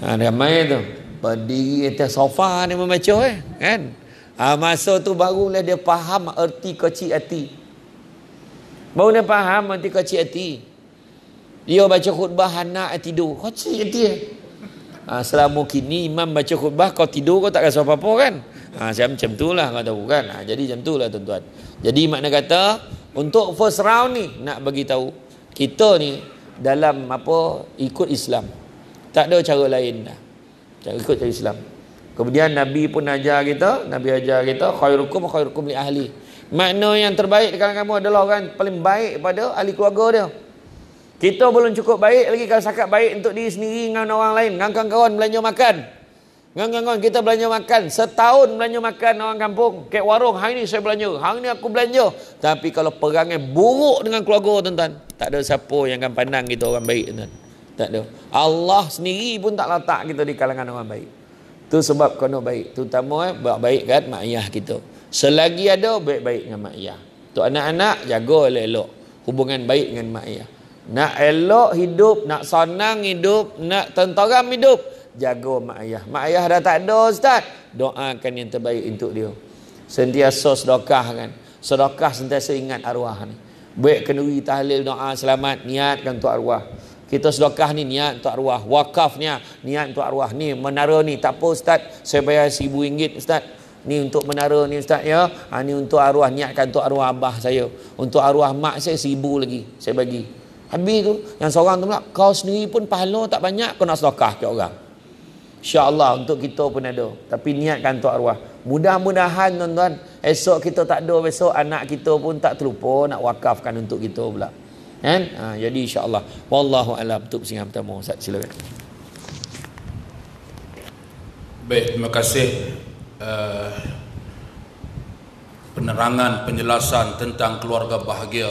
ha, ramai tu berdiri atas sofa ni membaca eh kan ha, masa tu barulah dia faham erti kecil hati baru dia faham erti kecil hati dia baca khutbah anak tidur kecil dia ha, selama kini imam baca khutbah kau tidur kau tak rasa apa-apa kan ha, saya macam tu lah kau tahu kan ha, jadi macam tu lah tuan-tuan jadi makna kata untuk first round ni nak bagi tahu kita ni dalam apa ikut Islam tak ada cara lain dah cara ikut cara Islam kemudian Nabi pun ajar kita Nabi ajar kita khairukum khairukum li ahli makna yang terbaik di kamu adalah orang paling baik pada ahli keluarga dia kita belum cukup baik lagi kalau cakap baik untuk diri sendiri dengan orang lain. Dengan kawan-kawan belanja makan. Dengan kawan-kawan kita belanja makan. Setahun belanja makan orang kampung. Kek warung, hari ni saya belanja. Hari ni aku belanja. Tapi kalau perangai buruk dengan keluarga, tuan-tuan. Tak ada siapa yang akan pandang kita orang baik, tuan-tuan. Tak ada. Allah sendiri pun tak letak kita di kalangan orang baik. Itu sebab kena baik. Terutama eh, buat baik kan mak ayah kita. Selagi ada, baik-baik dengan mak ayah. Untuk anak-anak, jaga elok-elok. Hubungan baik dengan mak ayah. Nak elok hidup, nak senang hidup, nak tenteram hidup. Jaga mak ayah. Mak ayah dah tak ada ustaz. Doakan yang terbaik untuk dia. Sentiasa sedekah kan. Sedekah sentiasa ingat arwah ni. Baik kenduri tahlil doa selamat niatkan untuk arwah. Kita sedekah ni niat untuk arwah. Wakaf ni niat untuk arwah. Ni menara ni tak apa ustaz. Saya bayar RM1000 ustaz. Ni untuk menara ni ustaz ya. Ha, ni untuk arwah niatkan untuk arwah abah saya. Untuk arwah mak saya RM1000 lagi. Saya bagi. Habis tu yang seorang tu pula kau sendiri pun pahala tak banyak kau nak sedekah ke orang. insya untuk kita pun ada. Tapi niatkan tu arwah. Mudah-mudahan tuan-tuan esok kita tak ada besok anak kita pun tak terlupa nak wakafkan untuk kita pula. Kan? Ha, jadi insyaallah. allah wallahu a'lam tu pusingan pertama. Ustaz silakan. Baik, terima kasih uh, penerangan penjelasan tentang keluarga bahagia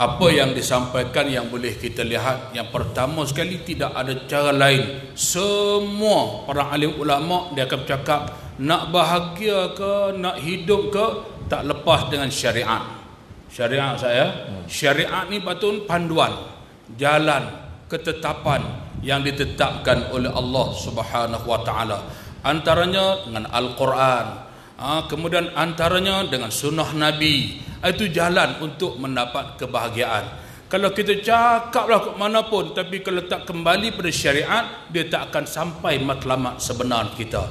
apa yang disampaikan yang boleh kita lihat yang pertama sekali tidak ada cara lain semua para alim ulama dia akan bercakap nak bahagia ke nak hidup ke tak lepas dengan syariat syariat saya hmm. syariat ni patut panduan jalan ketetapan yang ditetapkan oleh Allah Subhanahu antaranya dengan al-Quran ha, kemudian antaranya dengan sunnah Nabi ha, itu jalan untuk mendapat kebahagiaan kalau kita cakaplah ke mana pun tapi kalau tak kembali pada syariat dia tak akan sampai matlamat sebenar kita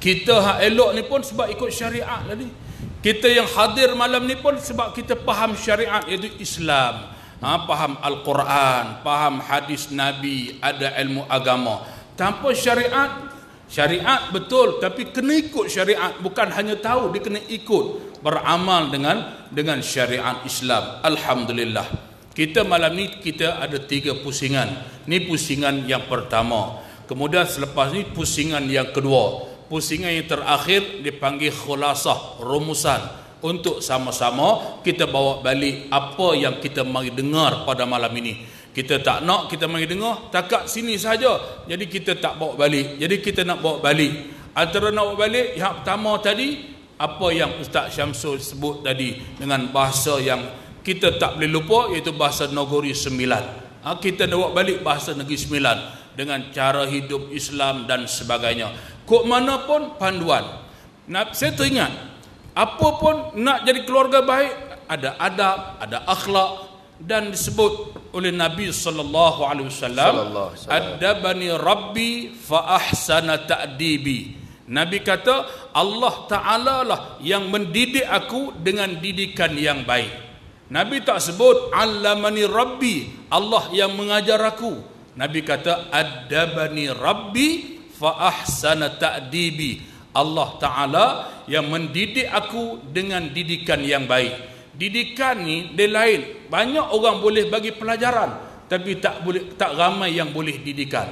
kita hak elok ni pun sebab ikut syariat tadi lah kita yang hadir malam ni pun sebab kita faham syariat iaitu Islam ha, faham Al-Quran faham hadis Nabi ada ilmu agama tanpa syariat Syariat betul tapi kena ikut syariat bukan hanya tahu dia kena ikut beramal dengan dengan syariat Islam. Alhamdulillah. Kita malam ni kita ada tiga pusingan. Ni pusingan yang pertama. Kemudian selepas ni pusingan yang kedua. Pusingan yang terakhir dipanggil khulasah, rumusan untuk sama-sama kita bawa balik apa yang kita mari dengar pada malam ini kita tak nak kita mari dengar takat sini saja jadi kita tak bawa balik jadi kita nak bawa balik antara nak bawa balik yang pertama tadi apa yang Ustaz Syamsul sebut tadi dengan bahasa yang kita tak boleh lupa iaitu bahasa Negeri Sembilan ha, kita nak bawa balik bahasa Negeri Sembilan dengan cara hidup Islam dan sebagainya kok mana pun panduan Nak saya ingat, apa pun nak jadi keluarga baik ada adab, ada akhlak dan disebut oleh Nabi sallallahu alaihi wasallam adabani rabbi fa ahsana ta'dibi Nabi kata Allah Taala lah yang mendidik aku dengan didikan yang baik Nabi tak sebut allamani rabbi Allah yang mengajar aku Nabi kata adabani rabbi fa ahsana ta'dibi Allah Taala yang mendidik aku dengan didikan yang baik Didikan ni dia lain. Banyak orang boleh bagi pelajaran tapi tak boleh tak ramai yang boleh didikan.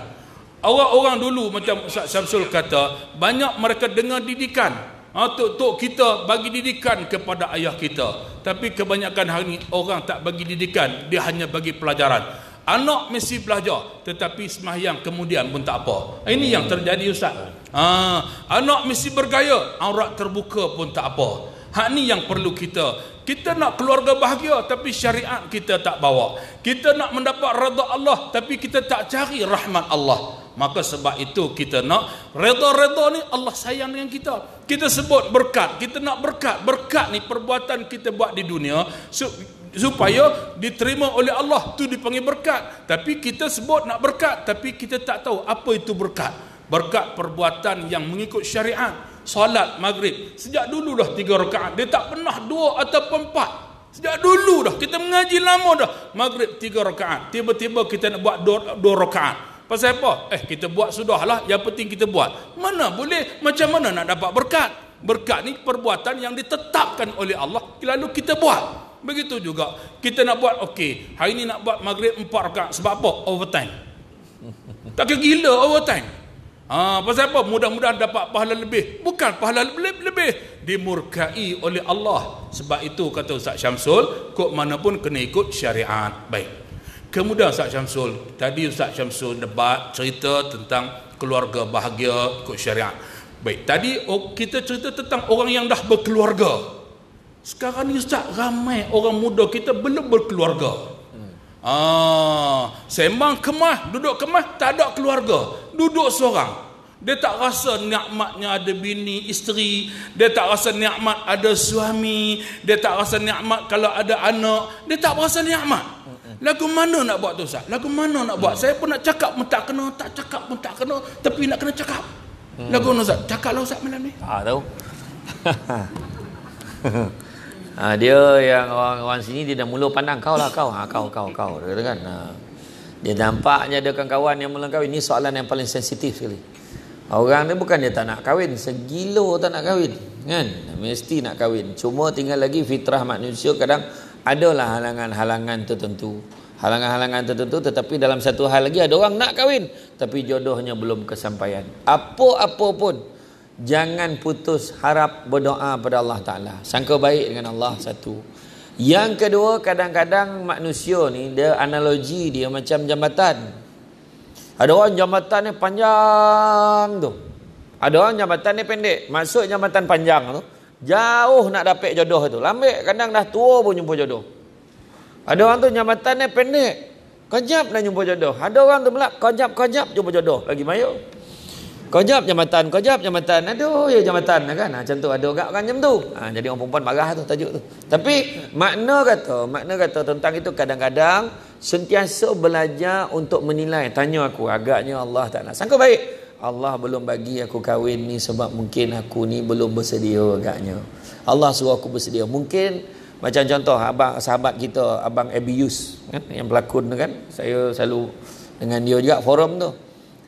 Orang-orang dulu macam Ustaz Syamsul kata, banyak mereka dengar didikan. Ha, tok, tok kita bagi didikan kepada ayah kita. Tapi kebanyakan hari ini orang tak bagi didikan, dia hanya bagi pelajaran. Anak mesti belajar tetapi semayang kemudian pun tak apa. Ini yang terjadi Ustaz. Ha, anak mesti bergaya, aurat terbuka pun tak apa. Hak ni yang perlu kita. Kita nak keluarga bahagia tapi syariat kita tak bawa. Kita nak mendapat reda Allah tapi kita tak cari rahmat Allah. Maka sebab itu kita nak reda-reda ni Allah sayang dengan kita. Kita sebut berkat. Kita nak berkat. Berkat ni perbuatan kita buat di dunia supaya diterima oleh Allah tu dipanggil berkat. Tapi kita sebut nak berkat tapi kita tak tahu apa itu berkat. Berkat perbuatan yang mengikut syariat solat maghrib sejak dulu dah tiga rakaat dia tak pernah dua atau empat sejak dulu dah kita mengaji lama dah maghrib tiga rakaat tiba-tiba kita nak buat dua, dua rakaat pasal apa eh kita buat sudahlah yang penting kita buat mana boleh macam mana nak dapat berkat berkat ni perbuatan yang ditetapkan oleh Allah lalu kita buat begitu juga kita nak buat okey hari ni nak buat maghrib empat rakaat sebab apa overtime tak gila overtime Ha, pasal apa? Mudah-mudahan dapat pahala lebih. Bukan pahala lebih, lebih. Dimurkai oleh Allah. Sebab itu kata Ustaz Syamsul, kok mana pun kena ikut syariat. Baik. Kemudian Ustaz Syamsul, tadi Ustaz Syamsul debat cerita tentang keluarga bahagia ikut syariat. Baik, tadi kita cerita tentang orang yang dah berkeluarga. Sekarang ni Ustaz, ramai orang muda kita belum berkeluarga. Ah, sembang kemah, duduk kemah, tak ada keluarga. Duduk seorang. Dia tak rasa nikmatnya ada bini, isteri. Dia tak rasa nikmat ada suami. Dia tak rasa nikmat kalau ada anak. Dia tak rasa nikmat. Lagu mana nak buat tu Ustaz? Lagu mana nak buat? Saya pun nak cakap pun tak kena, tak cakap pun tak kena. Tapi nak kena cakap. Lagu mana Ustaz? Cakaplah Ustaz malam ni. Ah, tahu. ha, dia yang orang, orang sini dia dah mula pandang kau lah kau ha, kau kau kau dia kata kan ha. dia nampaknya ada kawan-kawan yang mula kahwin ini soalan yang paling sensitif sekali orang dia bukan dia tak nak kahwin segilo tak nak kahwin kan mesti nak kahwin cuma tinggal lagi fitrah manusia kadang ada lah halangan-halangan tertentu halangan-halangan tertentu tetapi dalam satu hal lagi ada orang nak kahwin tapi jodohnya belum kesampaian apa-apa pun Jangan putus harap berdoa pada Allah Ta'ala Sangka baik dengan Allah satu Yang kedua kadang-kadang manusia ni Dia analogi dia macam jambatan Ada orang jambatan ni panjang tu Ada orang jambatan ni pendek Maksud jambatan panjang tu Jauh nak dapat jodoh tu Lambat kadang dah tua pun jumpa jodoh Ada orang tu jambatan ni pendek Kejap nak jumpa jodoh Ada orang tu pula kejap-kejap jumpa jodoh Lagi mayu kau jawab jambatan, kau jawab jambatan. Aduh, ya jambatan lah kan. Ha, macam tu ada agak kan macam tu. Ha, jadi orang perempuan marah tu tajuk tu. Tapi makna kata, makna kata tentang itu kadang-kadang sentiasa belajar untuk menilai. Tanya aku, agaknya Allah tak nak. Sangka baik. Allah belum bagi aku kahwin ni sebab mungkin aku ni belum bersedia agaknya. Allah suruh aku bersedia. Mungkin macam contoh abang sahabat kita abang Abius kan yang pelakon, tu kan saya selalu dengan dia juga forum tu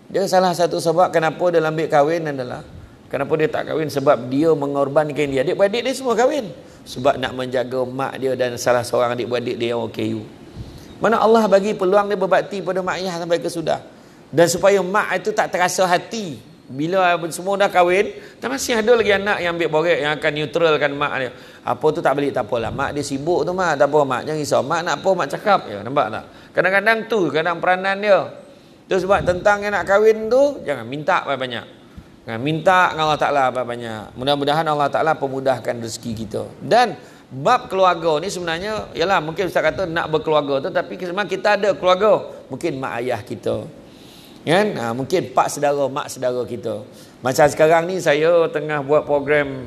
dia salah satu sebab kenapa dia lambik kahwin adalah kenapa dia tak kahwin sebab dia mengorbankan dia adik-beradik dia semua kahwin sebab nak menjaga mak dia dan salah seorang adik-beradik dia yang OKU. Mana Allah bagi peluang dia berbakti pada mak ayah sampai ke sudah. Dan supaya mak itu tak terasa hati bila semua dah kahwin, tak masih ada lagi anak yang ambil borek yang akan neutralkan mak dia. Apa tu tak balik tak apalah. Mak dia sibuk tu mak, tak apa mak. Jangan risau. Mak nak apa mak cakap. Ya, nampak tak? Kadang-kadang tu, kadang peranan dia. Itu sebab tentang yang nak kahwin tu jangan minta banyak-banyak. Jangan minta dengan Allah Taala banyak-banyak. Mudah-mudahan Allah Taala pemudahkan rezeki kita. Dan bab keluarga ni sebenarnya ialah mungkin ustaz kata nak berkeluarga tu tapi sebenarnya kita ada keluarga, mungkin mak ayah kita. Kan? Ha, mungkin pak saudara, mak saudara kita. Macam sekarang ni saya tengah buat program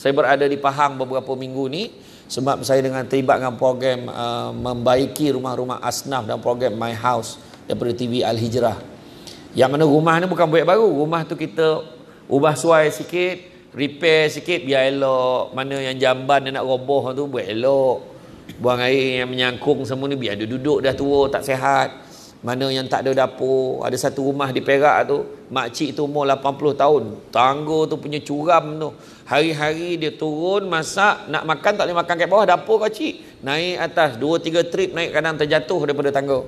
saya berada di Pahang beberapa minggu ni sebab saya dengan terlibat dengan program uh, membaiki rumah-rumah asnaf dan program My House daripada TV Al-Hijrah yang mana rumah ni bukan buat baru rumah tu kita ubah suai sikit repair sikit biar elok mana yang jamban dia nak roboh tu buat elok buang air yang menyangkung semua ni biar dia duduk dah tua tak sehat mana yang tak ada dapur ada satu rumah di Perak tu cik tu umur 80 tahun tangga tu punya curam tu hari-hari dia turun masak nak makan tak boleh makan kat bawah dapur kau cik naik atas dua tiga trip naik kadang terjatuh daripada tangga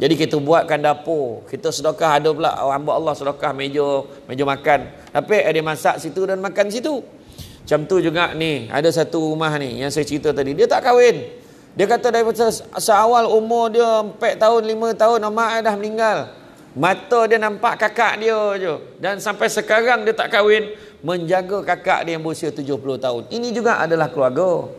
jadi kita buatkan dapur. Kita sedekah ada pula. Hamba Allah sedekah meja, meja makan. Tapi ada masak situ dan makan situ. Macam tu juga ni. Ada satu rumah ni yang saya cerita tadi. Dia tak kahwin. Dia kata dari seawal umur dia 4 tahun, 5 tahun. Mak dah meninggal. Mata dia nampak kakak dia je. Dan sampai sekarang dia tak kahwin. Menjaga kakak dia yang berusia 70 tahun. Ini juga adalah keluarga.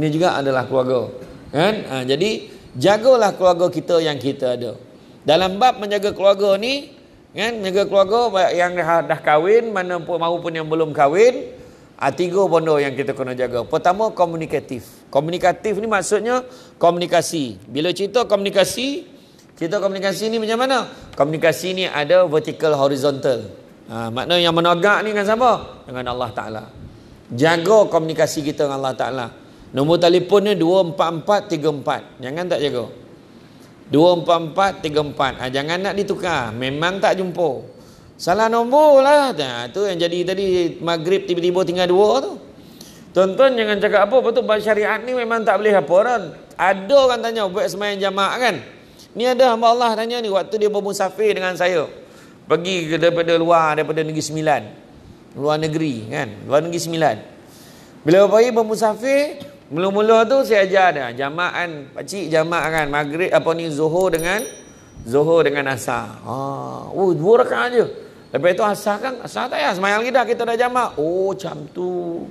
Ini juga adalah keluarga. Kan? Ha, Jadi... Jagalah keluarga kita yang kita ada. Dalam bab menjaga keluarga ni, kan, menjaga keluarga yang dah kahwin, mana pun, mahu yang belum kahwin, ha, tiga benda yang kita kena jaga. Pertama, komunikatif. Komunikatif ni maksudnya komunikasi. Bila cerita komunikasi, cerita komunikasi ni macam mana? Komunikasi ni ada vertical horizontal. Ha, maknanya yang menegak ni dengan siapa? Dengan Allah Ta'ala. Jaga komunikasi kita dengan Allah Ta'ala. Nombor telefonnya 24434. Jangan tak jaga. 24434. Ha, ah, jangan nak ditukar. Memang tak jumpa. Salah nombor lah. Nah, ha, tu yang jadi tadi maghrib tiba-tiba tinggal dua tu. Tonton, jangan cakap apa. Betul bahasa syariat ni memang tak boleh apa orang. Ada orang tanya buat semayang jamak kan. Ni ada hamba Allah tanya ni. Waktu dia bermusafir dengan saya. Pergi ke daripada luar daripada negeri sembilan. Luar negeri kan. Luar negeri sembilan. Bila bapak pergi bermusafir, Mula-mula tu saya ajar dia jamaan, pak cik jamaah kan maghrib apa ni zuhur dengan zuhur dengan asar. Ha, ah, oh dua rakaat aja. Lepas itu asar kan, asar tak payah sembahyang lagi dah kita dah jamaah. Oh, macam tu.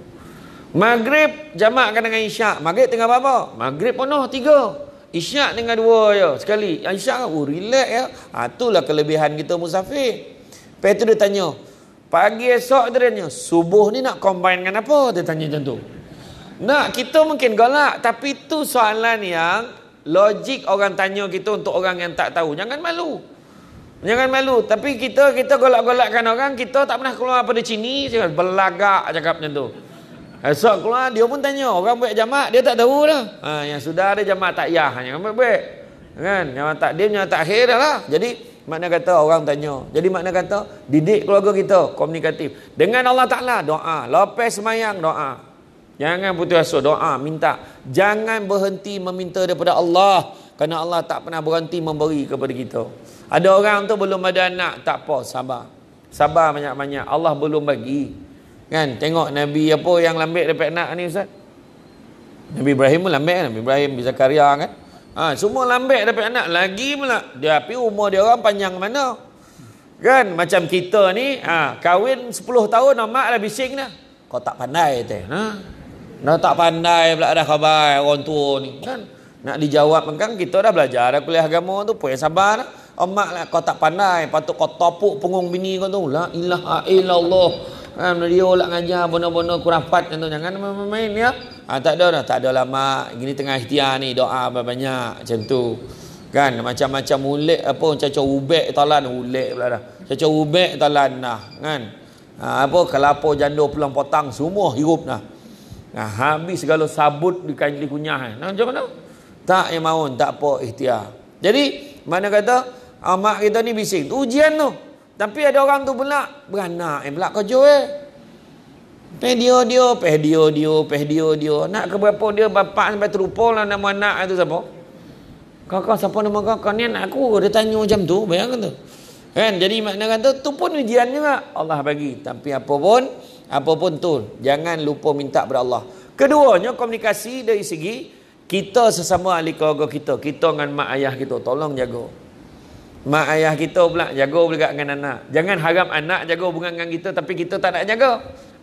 Maghrib jamaahkan dengan isyak. Maghrib tengah apa? Maghrib penuh tiga. Isyak tengah dua ya sekali. Ah, isyak kan, oh relax ya. Ha, itulah kelebihan kita musafir. Lepas tu dia tanya, pagi esok dia tanya, subuh ni nak combine dengan apa? Dia tanya macam tu. Nak kita mungkin galak tapi itu soalan yang logik orang tanya kita untuk orang yang tak tahu. Jangan malu. Jangan malu tapi kita kita galak-galakkan orang kita tak pernah keluar pada sini cakap belagak cakap macam tu. Esok keluar dia pun tanya orang buat jamak dia tak tahu lah. Ha, yang sudah ada jamak tak yah hanya baik. Kan? Yang tak dia punya tak akhir lah. Jadi makna kata orang tanya. Jadi makna kata didik keluarga kita komunikatif. Dengan Allah Taala doa, lepas semayang doa. Jangan putus asa doa minta. Jangan berhenti meminta daripada Allah kerana Allah tak pernah berhenti memberi kepada kita. Ada orang tu belum ada anak, tak apa, sabar. Sabar banyak-banyak. Allah belum bagi. Kan? Tengok Nabi apa yang lambat dapat anak ni Ustaz? Nabi Ibrahim pun lambat Nabi Ibrahim, bisa karya kan? Ha, semua lambat dapat anak lagi pula. Dia api umur dia orang panjang mana? Kan? Macam kita ni, ha, kahwin 10 tahun, mak dah bising dah. Kau tak pandai teh. Ha? Nak tak pandai pula dah khabar orang tua ni kan. Nak dijawab kan kita dah belajar dah kuliah agama tu pun yang sabar lah. Omak lah kau tak pandai patut kau topuk punggung bini kau tu. La ilaha illallah. Kan dia nak ngajar bono-bono kurafat tu jangan main-main ya. Ha, tak ada dah, tak ada lama. Gini tengah ikhtiar ni doa banyak macam tu. Kan macam-macam ulik apa caca ubek talan ulik pula dah. Caca ubek talan dah kan. Ha, apa kelapa janda pulang potang semua hirup dah. Nah, ha, habis segala sabut di kanjli kunyah. Eh. Nah, macam mana? Tak yang mahu, tak apa ikhtiar. Jadi, mana kata, ah, kita ni bising. Itu ujian tu. Tapi ada orang tu pula, beranak yang eh, pula kerja. Eh. Peh dia dia, peh dia dia, peh dia dia. Nak ke berapa dia, bapak sampai terlupa lah nama anak itu siapa. Kakak siapa nama kakak ni anak aku. Dia tanya macam tu, bayangkan tu. Kan? Jadi makna kata, tu pun ujian juga. Allah bagi. Tapi apa pun, apa pun tu jangan lupa minta kepada Allah keduanya komunikasi dari segi kita sesama ahli keluarga kita kita dengan mak ayah kita tolong jaga mak ayah kita pula jaga juga dengan anak jangan harap anak jaga hubungan dengan kita tapi kita tak nak jaga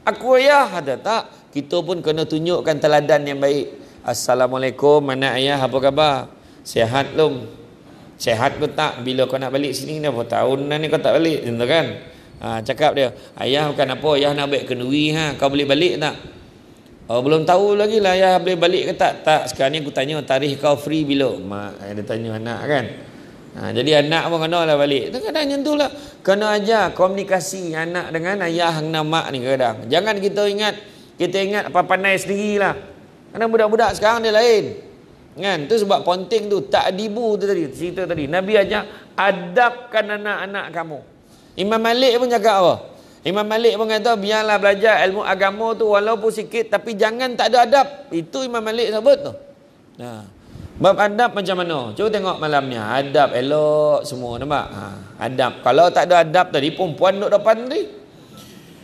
aku ayah ada tak kita pun kena tunjukkan teladan yang baik Assalamualaikum mana ayah apa khabar Sehat lum Sehat ke tak bila kau nak balik sini dah tahun ni kau tak balik tentu kan ha, Cakap dia Ayah bukan apa Ayah nak ambil kenduri ha. Kau boleh balik tak Oh belum tahu lagi lah Ayah boleh balik ke tak Tak sekarang ni aku tanya Tarikh kau free bila Mak dia tanya anak kan ha, Jadi anak pun kena lah balik Kadang-kadang macam tu lah Kena ajar komunikasi Anak dengan ayah dengan mak ni kadang Jangan kita ingat Kita ingat apa pandai sendiri lah Kadang budak-budak sekarang dia lain Kan? Itu sebab ponting tu tak dibu tu tadi. Cerita tadi. Nabi ajak adabkan anak-anak kamu. Imam Malik pun cakap apa? Imam Malik pun kata biarlah belajar ilmu agama tu walaupun sikit tapi jangan tak ada adab. Itu Imam Malik sebut tu. Ha. Bab adab macam mana? Cuba tengok malamnya. Adab elok semua nampak. Ha. Adab. Kalau tak ada adab tadi perempuan duduk depan tadi.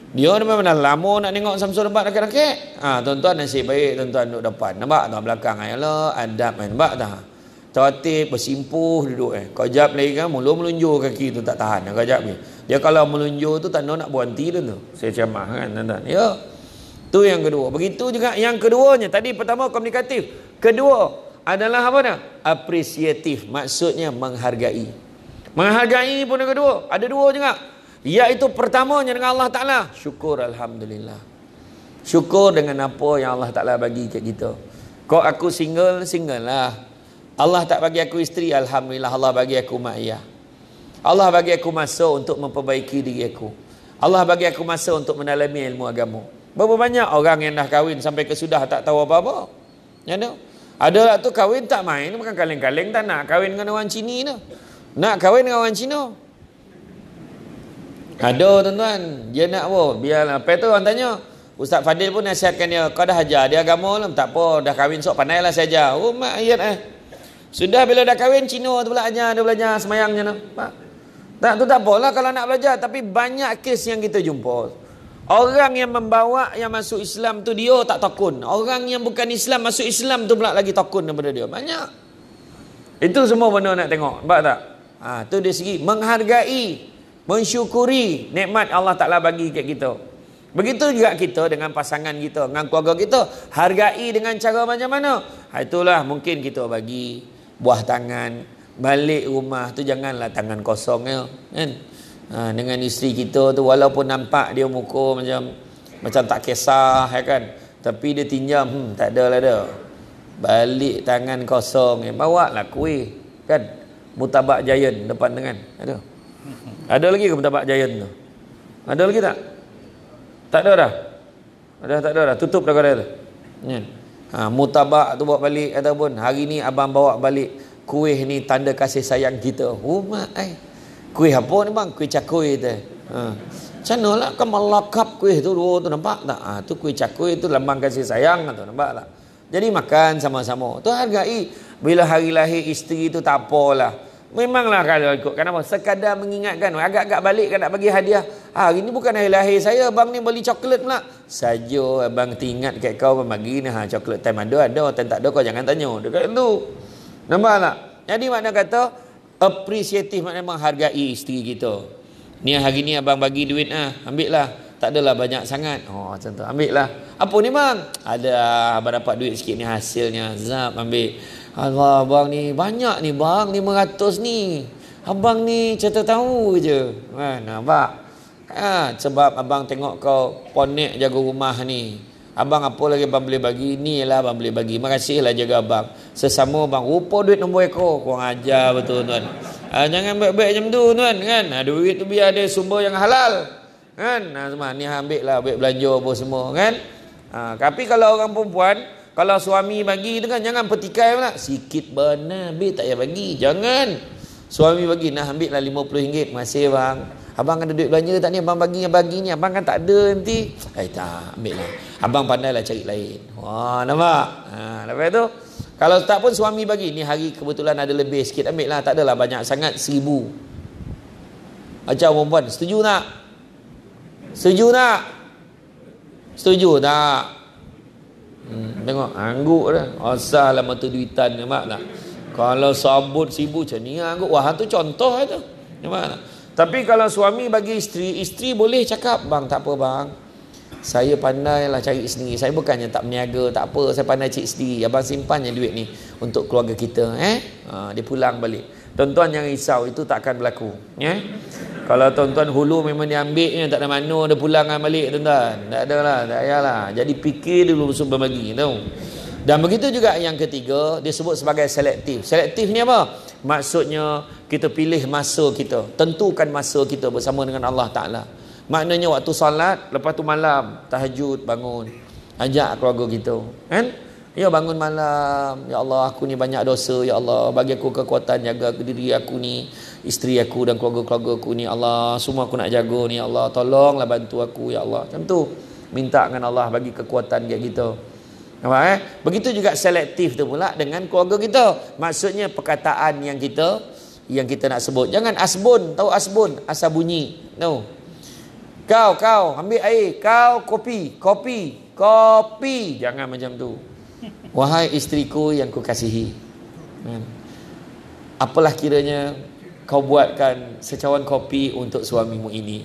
Dia memang dah lama nak tengok Samsung lebat rakyat-rakyat. Ha, tuan-tuan nasib baik tuan-tuan duduk depan. Nampak tuan belakang ayah lah. Adab kan. Nampak tak? Tertip, bersimpuh duduk eh. Kau jap lagi kan. Mulu melunjur kaki tu tak tahan. Kau jap ni. Ya kalau melunjur tu tak nak berhenti dia tu. Saya cemah kan tuan-tuan. Ya. Tu yang kedua. Begitu juga yang keduanya. Tadi pertama komunikatif. Kedua adalah apa dah? Apresiatif. Maksudnya menghargai. Menghargai pun yang kedua. Ada dua juga. Iaitu pertamanya dengan Allah Ta'ala. Syukur Alhamdulillah. Syukur dengan apa yang Allah Ta'ala bagi ke kita. Kok aku single, single lah. Allah tak bagi aku isteri. Alhamdulillah Allah bagi aku mak ayah. Allah bagi aku masa untuk memperbaiki diri aku. Allah bagi aku masa untuk mendalami ilmu agama. Berapa banyak orang yang dah kahwin sampai kesudah tak tahu apa-apa. Ya tu. Ada lah tu kahwin tak main bukan kaleng-kaleng tak nak kahwin dengan orang Cina tu. Nak kahwin dengan orang Cina. Ada tuan-tuan, dia nak apa? Oh, biar lah. apa tu orang tanya. Ustaz Fadil pun nasihatkan dia, kau dah ajar dia agama lah. Tak apa, dah kahwin sok pandailah saya ajar. Oh mak ayat eh. Sudah bila dah kahwin Cina tu pula ajar, dia belajar semayangnya tu. Pak. Tak tu tak apalah kalau nak belajar tapi banyak kes yang kita jumpa. Orang yang membawa yang masuk Islam tu dia tak takun. Orang yang bukan Islam masuk Islam tu pula lagi takun daripada dia. Banyak. Itu semua benda nak tengok. Nampak tak? Ha, tu dia segi menghargai, mensyukuri nikmat Allah Taala bagi kat kita. Begitu juga kita dengan pasangan kita, dengan keluarga kita, hargai dengan cara macam mana? Ha, itulah mungkin kita bagi buah tangan, balik rumah tu janganlah tangan kosong ya kan ha, dengan isteri kita tu walaupun nampak dia muka macam macam tak kisah ya kan tapi dia tinjam hmm tak adalah dia balik tangan kosong ya bawa lah kuih kan mutabak jayen depan dengan ada ada lagi ke mutabak jayen tu ada lagi tak tak ada dah ada tak ada dah tutup dah kedai tu ya. ha, mutabak tu bawa balik ataupun hari ni abang bawa balik kuih ni tanda kasih sayang kita. Umat ai. Kuih apa ni bang? Kuih cakoi tu. Ha. Cano lah kau melakap kuih tu oh, tu nampak tak? Ah ha, tu kuih cakoi tu lambang kasih sayang tu nampak tak? Jadi makan sama-sama. Tu hargai bila hari lahir isteri tu tak apalah. Memanglah kalau ikut kenapa sekadar mengingatkan agak-agak balik kan nak bagi hadiah. Ha, hari ni bukan hari lahir saya bang. ni beli coklat pula. Sajo, abang tingat kat kau pun bagi ni ha coklat time ada ada time tak ada kau jangan tanya. Dekat tu. Nampak tak? Jadi makna kata appreciative makna menghargai isteri kita. Ni hari ni abang bagi duit ah, ambil lah. Tak adalah banyak sangat. Oh, macam tu. Ambil lah. Apa ni bang? Ada ah, abang dapat duit sikit ni hasilnya. Zap ambil. Allah abang ni banyak ni bang 500 ni. Abang ni cerita tahu je. Ha, nampak? Ha, sebab abang tengok kau ponek jaga rumah ni. Abang apa lagi abang boleh bagi? Ni lah abang boleh bagi. lah jaga abang. Sesama abang. Rupa duit nombor ekor. Kurang ajar betul tuan. Ha, jangan baik-baik macam tu tuan. Kan? Ha, duit tu biar ada sumber yang halal. Kan? Ha, semua. Ni ambil lah duit belanja apa semua. Kan? Ha, tapi kalau orang perempuan. Kalau suami bagi tu kan. Jangan petikai pula. Sikit benar. Habis tak payah bagi. Jangan. Suami bagi. Nak ambil lah RM50. Terima kasih abang. Abang ada duit belanja tak ni? Abang bagi yang bagi ni. Abang kan tak ada nanti. Eh tak, ambil lah. Abang pandai lah cari lain. Wah, nampak? Ha, lepas tu, kalau tak pun suami bagi. Ni hari kebetulan ada lebih sikit. Ambil lah, tak adalah banyak sangat. Seribu. Macam perempuan, setuju tak? Setuju tak? Setuju tak? Hmm, tengok, angguk dah. Asal lah mata duitan, nampak tak? Kalau sabut sibuk macam ni, lah angguk. Wah, tu contoh lah tu. Nampak tak? Tapi kalau suami bagi isteri, isteri boleh cakap, bang tak apa bang. Saya pandai lah cari sendiri. Saya bukannya tak meniaga, tak apa. Saya pandai cik sendiri. Abang simpan je duit ni untuk keluarga kita. Eh, ha, Dia pulang balik. Tuan-tuan jangan risau, itu tak akan berlaku. Eh? Kalau tuan-tuan hulu memang diambil, ya, tak ada mana dia pulang kan balik tuan-tuan. Tak ada lah, tak lah. Jadi fikir dulu sebelum bagi. Tahu? Dan begitu juga yang ketiga disebut sebagai selektif. Selektif ni apa? Maksudnya kita pilih masa kita, tentukan masa kita bersama dengan Allah Taala. Maknanya waktu solat, lepas tu malam tahajud bangun, ajak keluarga kita, kan? Ya bangun malam, ya Allah aku ni banyak dosa, ya Allah bagi aku kekuatan jaga diri aku ni, isteri aku dan keluarga-keluarga aku ni, Allah semua aku nak jaga ni, ya Allah tolonglah bantu aku, ya Allah. Macam tu minta dengan Allah bagi kekuatan dia kita. Gitu. Nampak eh? Begitu juga selektif tu pula dengan keluarga kita. Maksudnya perkataan yang kita yang kita nak sebut. Jangan asbun, tahu asbun, asal bunyi. No. Kau, kau, ambil air. Kau, kopi, kopi, kopi. Jangan macam tu. Wahai isteriku yang ku kukasihi. Hmm. Apalah kiranya kau buatkan secawan kopi untuk suamimu ini.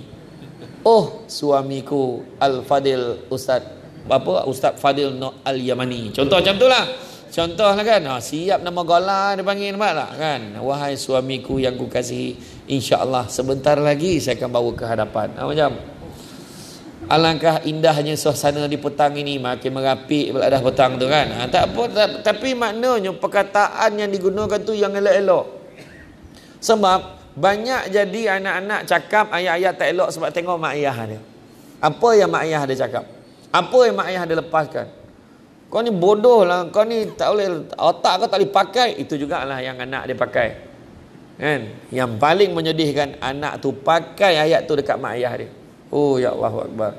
Oh, suamiku Al-Fadil Ustaz Bapa Ustaz Fadil Al Yamani. Contoh macam Contoh, lah. Contohlah kan. Ha, siap nama gala dia panggil nampak tak kan? Wahai suamiku yang kukasihi, insya-Allah sebentar lagi saya akan bawa ke hadapan. Ha, macam Alangkah indahnya suasana di petang ini Makin merapik pula dah petang tu kan ha, Tak apa tak, Tapi maknanya perkataan yang digunakan tu yang elok-elok Sebab Banyak jadi anak-anak cakap ayah-ayah tak elok Sebab tengok mak ayah dia Apa yang mak ayah dia cakap apa yang mak ayah ada lepaskan? Kau ni bodoh lah. Kau ni tak boleh, otak kau tak boleh pakai. Itu lah yang anak dia pakai. Kan? Yang paling menyedihkan anak tu pakai ayat tu dekat mak ayah dia. Oh, Ya Allah Akbar.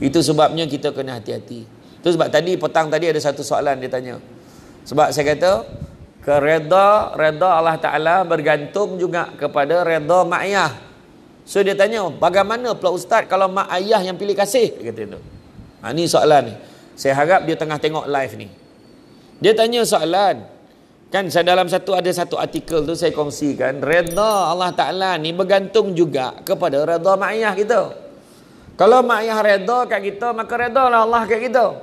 Itu sebabnya kita kena hati-hati. Itu sebab tadi, petang tadi ada satu soalan dia tanya. Sebab saya kata, kereda, reda Allah Ta'ala bergantung juga kepada reda mak ayah. So dia tanya, bagaimana pula ustaz kalau mak ayah yang pilih kasih? Dia kata itu. Ha, ni soalan ni. Saya harap dia tengah tengok live ni. Dia tanya soalan. Kan saya dalam satu ada satu artikel tu saya kongsikan. Redha Allah Ta'ala ni bergantung juga kepada mak ayah kita. Kalau mak ma'iyah redha kat kita, maka redha lah Allah kat kita.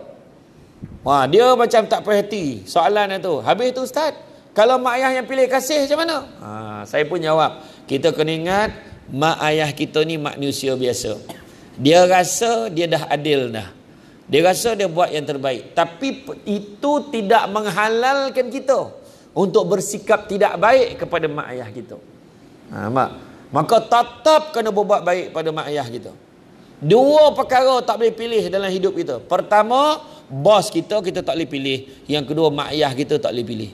Wah, dia macam tak perhati soalan itu. Habis tu Ustaz, kalau mak ayah yang pilih kasih macam mana? Ha, saya pun jawab. Kita kena ingat, mak ayah kita ni manusia biasa. Dia rasa dia dah adil dah. Dia rasa dia buat yang terbaik. Tapi itu tidak menghalalkan kita untuk bersikap tidak baik kepada mak ayah kita. Ha, mak. Maka tetap kena berbuat baik pada mak ayah kita. Dua perkara tak boleh pilih dalam hidup kita. Pertama, bos kita kita tak boleh pilih. Yang kedua, mak ayah kita tak boleh pilih.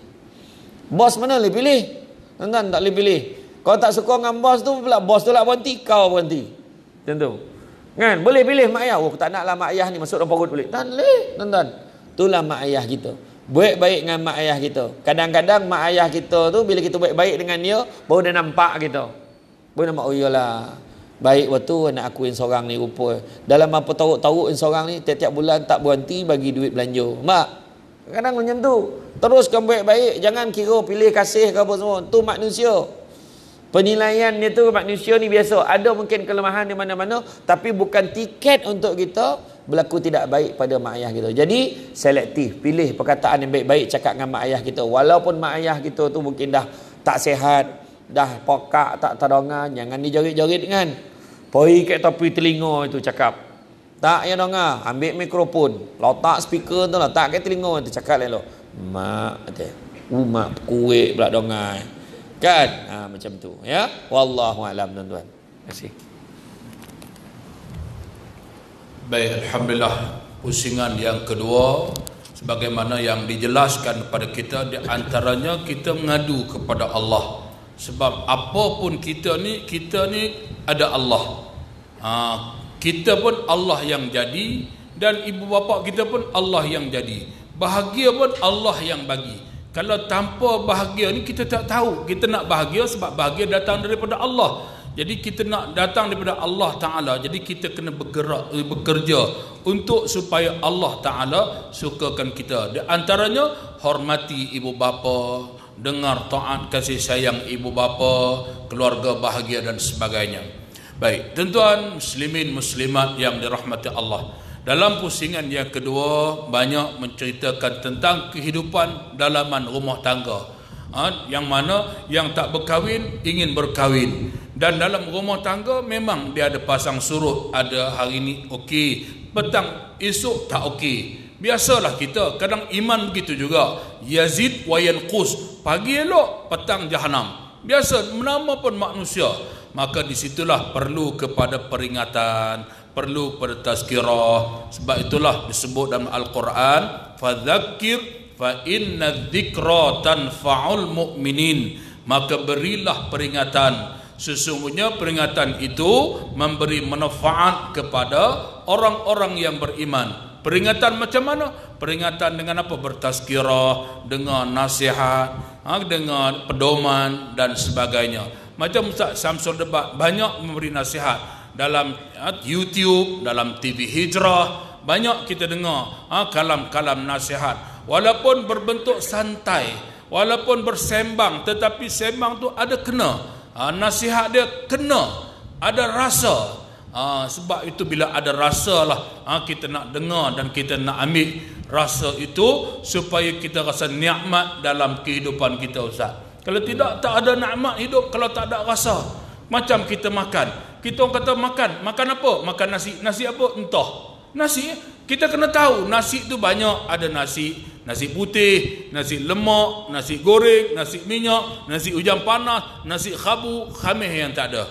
Bos mana boleh pilih? tuan tak boleh pilih. Kalau tak suka dengan bos tu, pula bos tu lah berhenti. Kau berhenti. Tentu. Kan? Boleh pilih mak ayah. Oh, tak naklah mak ayah ni masuk dalam perut boleh. Tak boleh, tuan-tuan. Itulah mak ayah kita. Baik-baik dengan mak ayah kita. Kadang-kadang mak ayah kita tu, bila kita baik-baik dengan dia, baru dia nampak kita. Baru nampak, oh iyalah. Baik waktu anak aku yang seorang ni rupa. Dalam apa taruk-taruk yang seorang ni, tiap-tiap bulan tak berhenti bagi duit belanja. Mak, kadang macam tu. Teruskan baik-baik. Jangan kira pilih kasih ke apa semua. Tu manusia. Penilaian dia tu manusia ni biasa ada mungkin kelemahan di mana-mana tapi bukan tiket untuk kita berlaku tidak baik pada mak ayah kita. Jadi selektif, pilih perkataan yang baik-baik cakap dengan mak ayah kita walaupun mak ayah kita tu mungkin dah tak sihat, dah pokak tak terdengar, jangan dijerit-jerit kan. Poi kat tepi telinga itu cakap. Tak ya dongah, ambil mikrofon, letak speaker tu letak kat telinga tu cakap elok. Mak, kata. Umak kuek pula dongah. Kan? Ha, macam tu ya. Wallahu alam tuan-tuan. Terima kasih. Baik, alhamdulillah pusingan yang kedua sebagaimana yang dijelaskan kepada kita di antaranya kita mengadu kepada Allah sebab apapun kita ni kita ni ada Allah. Ha, kita pun Allah yang jadi dan ibu bapa kita pun Allah yang jadi. Bahagia pun Allah yang bagi. Kalau tanpa bahagia ni kita tak tahu. Kita nak bahagia sebab bahagia datang daripada Allah. Jadi kita nak datang daripada Allah Taala. Jadi kita kena bergerak eh, bekerja untuk supaya Allah Taala sukakan kita. Di antaranya hormati ibu bapa, dengar taat kasih sayang ibu bapa, keluarga bahagia dan sebagainya. Baik, tentuan muslimin muslimat yang dirahmati Allah. Dalam pusingan yang kedua banyak menceritakan tentang kehidupan dalaman rumah tangga. Ha, yang mana yang tak berkahwin ingin berkahwin dan dalam rumah tangga memang dia ada pasang surut ada hari ini okey petang esok tak okey biasalah kita kadang iman begitu juga yazid wa yanqus pagi elok petang jahanam biasa menama pun manusia maka disitulah perlu kepada peringatan perlu pada sebab itulah disebut dalam al-Quran fadzakir fa inna dzikra tanfa'ul mu'minin maka berilah peringatan sesungguhnya peringatan itu memberi manfaat kepada orang-orang yang beriman peringatan macam mana peringatan dengan apa bertazkirah dengan nasihat ha, dengan pedoman dan sebagainya macam Ustaz Samsul debat banyak memberi nasihat dalam ha, YouTube, dalam TV Hijrah, banyak kita dengar ha, kalam-kalam nasihat. Walaupun berbentuk santai, walaupun bersembang, tetapi sembang tu ada kena. Ha, nasihat dia kena, ada rasa. Ha, sebab itu bila ada rasa lah ha, kita nak dengar dan kita nak ambil rasa itu supaya kita rasa nikmat dalam kehidupan kita Ustaz. Kalau tidak tak ada nikmat hidup kalau tak ada rasa macam kita makan. Kita orang kata makan, makan apa? Makan nasi. Nasi apa? Entah. Nasi kita kena tahu nasi tu banyak ada nasi nasi putih, nasi lemak, nasi goreng, nasi minyak, nasi hujan panas, nasi khabu, khamih yang tak ada.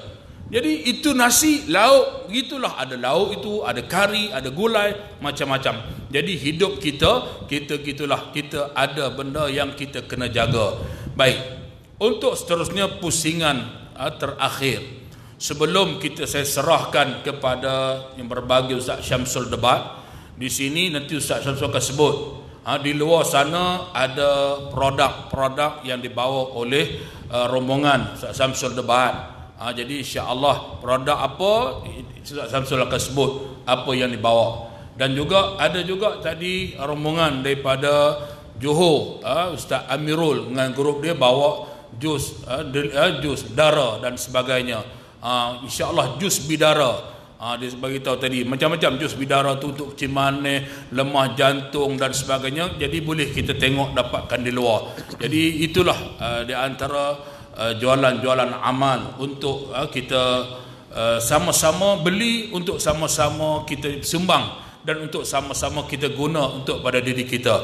Jadi itu nasi, lauk, gitulah ada lauk itu, ada kari, ada gulai, macam-macam. Jadi hidup kita, kita gitulah, kita ada benda yang kita kena jaga. Baik. Untuk seterusnya pusingan Ah, terakhir sebelum kita saya serahkan kepada yang berbagi Ustaz Syamsul debat di sini nanti Ustaz Syamsul akan sebut ha, di luar sana ada produk-produk yang dibawa oleh uh, rombongan Ustaz Syamsul debat ha, jadi Allah produk apa Ustaz Syamsul akan sebut apa yang dibawa dan juga ada juga tadi rombongan daripada Johor ha, Ustaz Amirul dengan grup dia bawa jus uh, jus darah dan sebagainya uh, insyaallah jus bidara uh, dia bagi tahu tadi macam-macam jus bidara tu untuk kecil lemah jantung dan sebagainya jadi boleh kita tengok dapatkan di luar jadi itulah uh, di antara uh, jualan-jualan aman untuk uh, kita uh, sama-sama beli untuk sama-sama kita sembang dan untuk sama-sama kita guna untuk pada diri kita.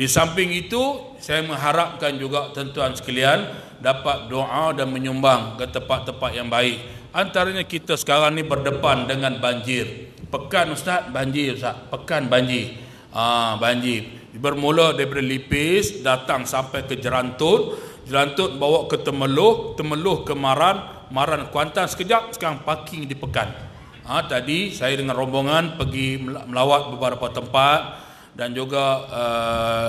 Di samping itu, saya mengharapkan juga tuan-tuan sekalian dapat doa dan menyumbang ke tempat-tempat yang baik. Antaranya kita sekarang ni berdepan dengan banjir. Pekan Ustaz, banjir Ustaz. Pekan banjir. Ah, banjir. Bermula daripada lipis, datang sampai ke jerantut. Jerantut bawa ke temeluh, temeluh ke maran. Maran Kuantan sekejap, sekarang parking di pekan. Ah, tadi saya dengan rombongan pergi melawat beberapa tempat dan juga uh,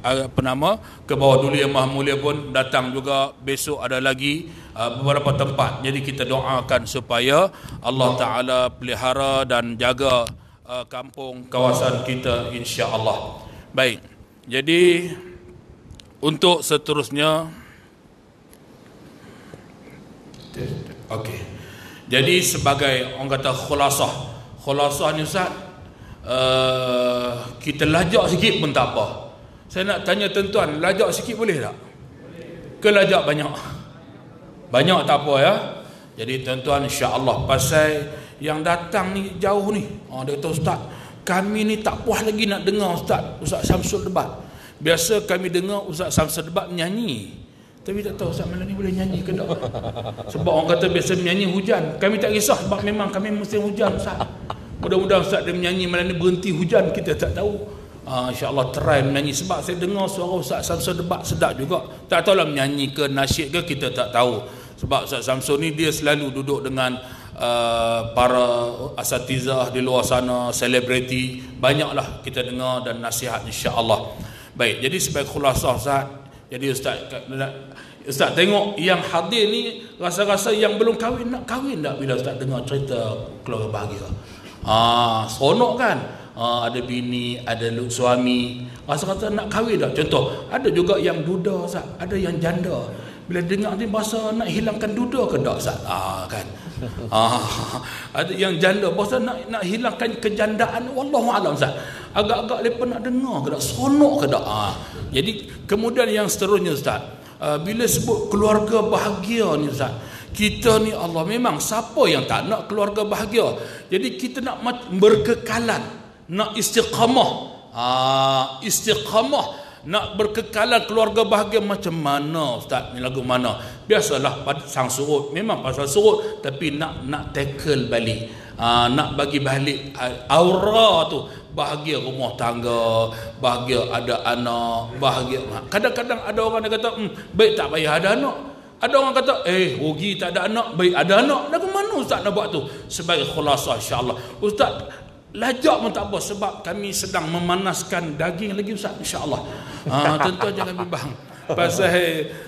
apa nama ke bawah yang maha mulia pun datang juga besok ada lagi uh, beberapa tempat jadi kita doakan supaya Allah taala pelihara dan jaga uh, kampung kawasan kita insya Allah. baik jadi untuk seterusnya okey jadi sebagai orang kata khulasah khulasah ni ustaz Eh, kita lajak sikit pun tak apa. Saya nak tanya tuan-tuan, lajak sikit boleh tak? Ke lajak banyak? Banyak tak apa ya. Jadi tuan-tuan insya-Allah pasal yang datang ni jauh ni. oh, dia kata ustaz, kami ni tak puas lagi nak dengar ustaz, Ustaz Samsul debat. Biasa kami dengar Ustaz Samsul debat menyanyi. Tapi tak tahu Ustaz malam ni boleh nyanyi ke tak. Sebab orang kata biasa menyanyi hujan. Kami tak kisah sebab memang kami mesti hujan Ustaz. Mudah-mudahan Ustaz dia menyanyi malam ni berhenti hujan kita tak tahu. Ha, InsyaAllah try menyanyi sebab saya dengar suara Ustaz Samson debat sedap juga. Tak tahulah menyanyi ke nasyid ke kita tak tahu. Sebab Ustaz Samson ni dia selalu duduk dengan uh, para asatizah di luar sana, selebriti. Banyaklah kita dengar dan nasihat insyaAllah. Baik, jadi sebagai khulasah Ustaz. Jadi Ustaz, Ustaz tengok yang hadir ni rasa-rasa yang belum kahwin nak kahwin tak bila Ustaz dengar cerita keluarga bahagia. Ah, seronok kan? Ah, ada bini, ada suami. Ah, Rasa kata nak kahwin dah. Contoh, ada juga yang duda, sah. ada yang janda. Bila dengar ni bahasa nak hilangkan duda ke tak? Sah. kan? Ah, ada yang janda bahasa nak nak hilangkan kejandaan wallahu alam sah. Agak-agak lepas nak dengar ke tak? Seronok ke tak? Ah. Jadi kemudian yang seterusnya sah. bila sebut keluarga bahagia ni sah kita ni Allah memang siapa yang tak nak keluarga bahagia jadi kita nak berkekalan nak istiqamah ha, istiqamah nak berkekalan keluarga bahagia macam mana ustaz ni lagu mana biasalah pada sang surut memang pasal surut tapi nak nak tackle balik ha, nak bagi balik aura tu bahagia rumah tangga bahagia ada anak bahagia ha, kadang-kadang ada orang yang kata hmm, baik tak payah ada anak ada orang kata, eh rugi tak ada anak, baik ada anak. Dan ke mana ustaz nak buat tu? Sebagai khulasah Allah, Ustaz, lajak pun tak apa sebab kami sedang memanaskan daging lagi ustaz insyaAllah. Ha, tentu jangan bimbang. Pasal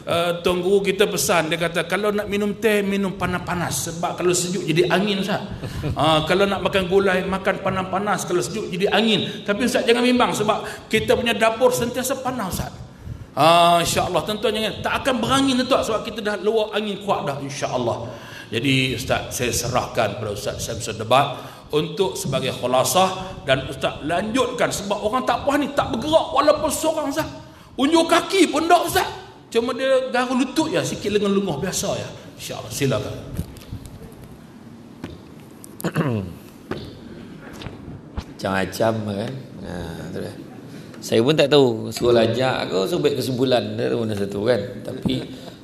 uh, Tuan kita pesan Dia kata kalau nak minum teh Minum panas-panas Sebab kalau sejuk jadi angin Ustaz uh, Kalau nak makan gulai Makan panas-panas Kalau sejuk jadi angin Tapi Ustaz jangan bimbang Sebab kita punya dapur sentiasa panas Ustaz Uh, InsyaAllah tuan-tuan jangan Tak akan berangin tuan Sebab kita dah luar angin kuat dah InsyaAllah Jadi Ustaz saya serahkan pada Ustaz Samson Debat Untuk sebagai khulasah Dan Ustaz lanjutkan Sebab orang tak puas ni Tak bergerak walaupun seorang Ustaz Unjuk kaki pun tak Ustaz Cuma dia garu lutut ya Sikit dengan lunguh biasa ya InsyaAllah silakan Macam-macam kan Haa tu dah saya pun tak tahu sekolah lajak ke Suruh buat kesimpulan Tak tahu mana satu kan Tapi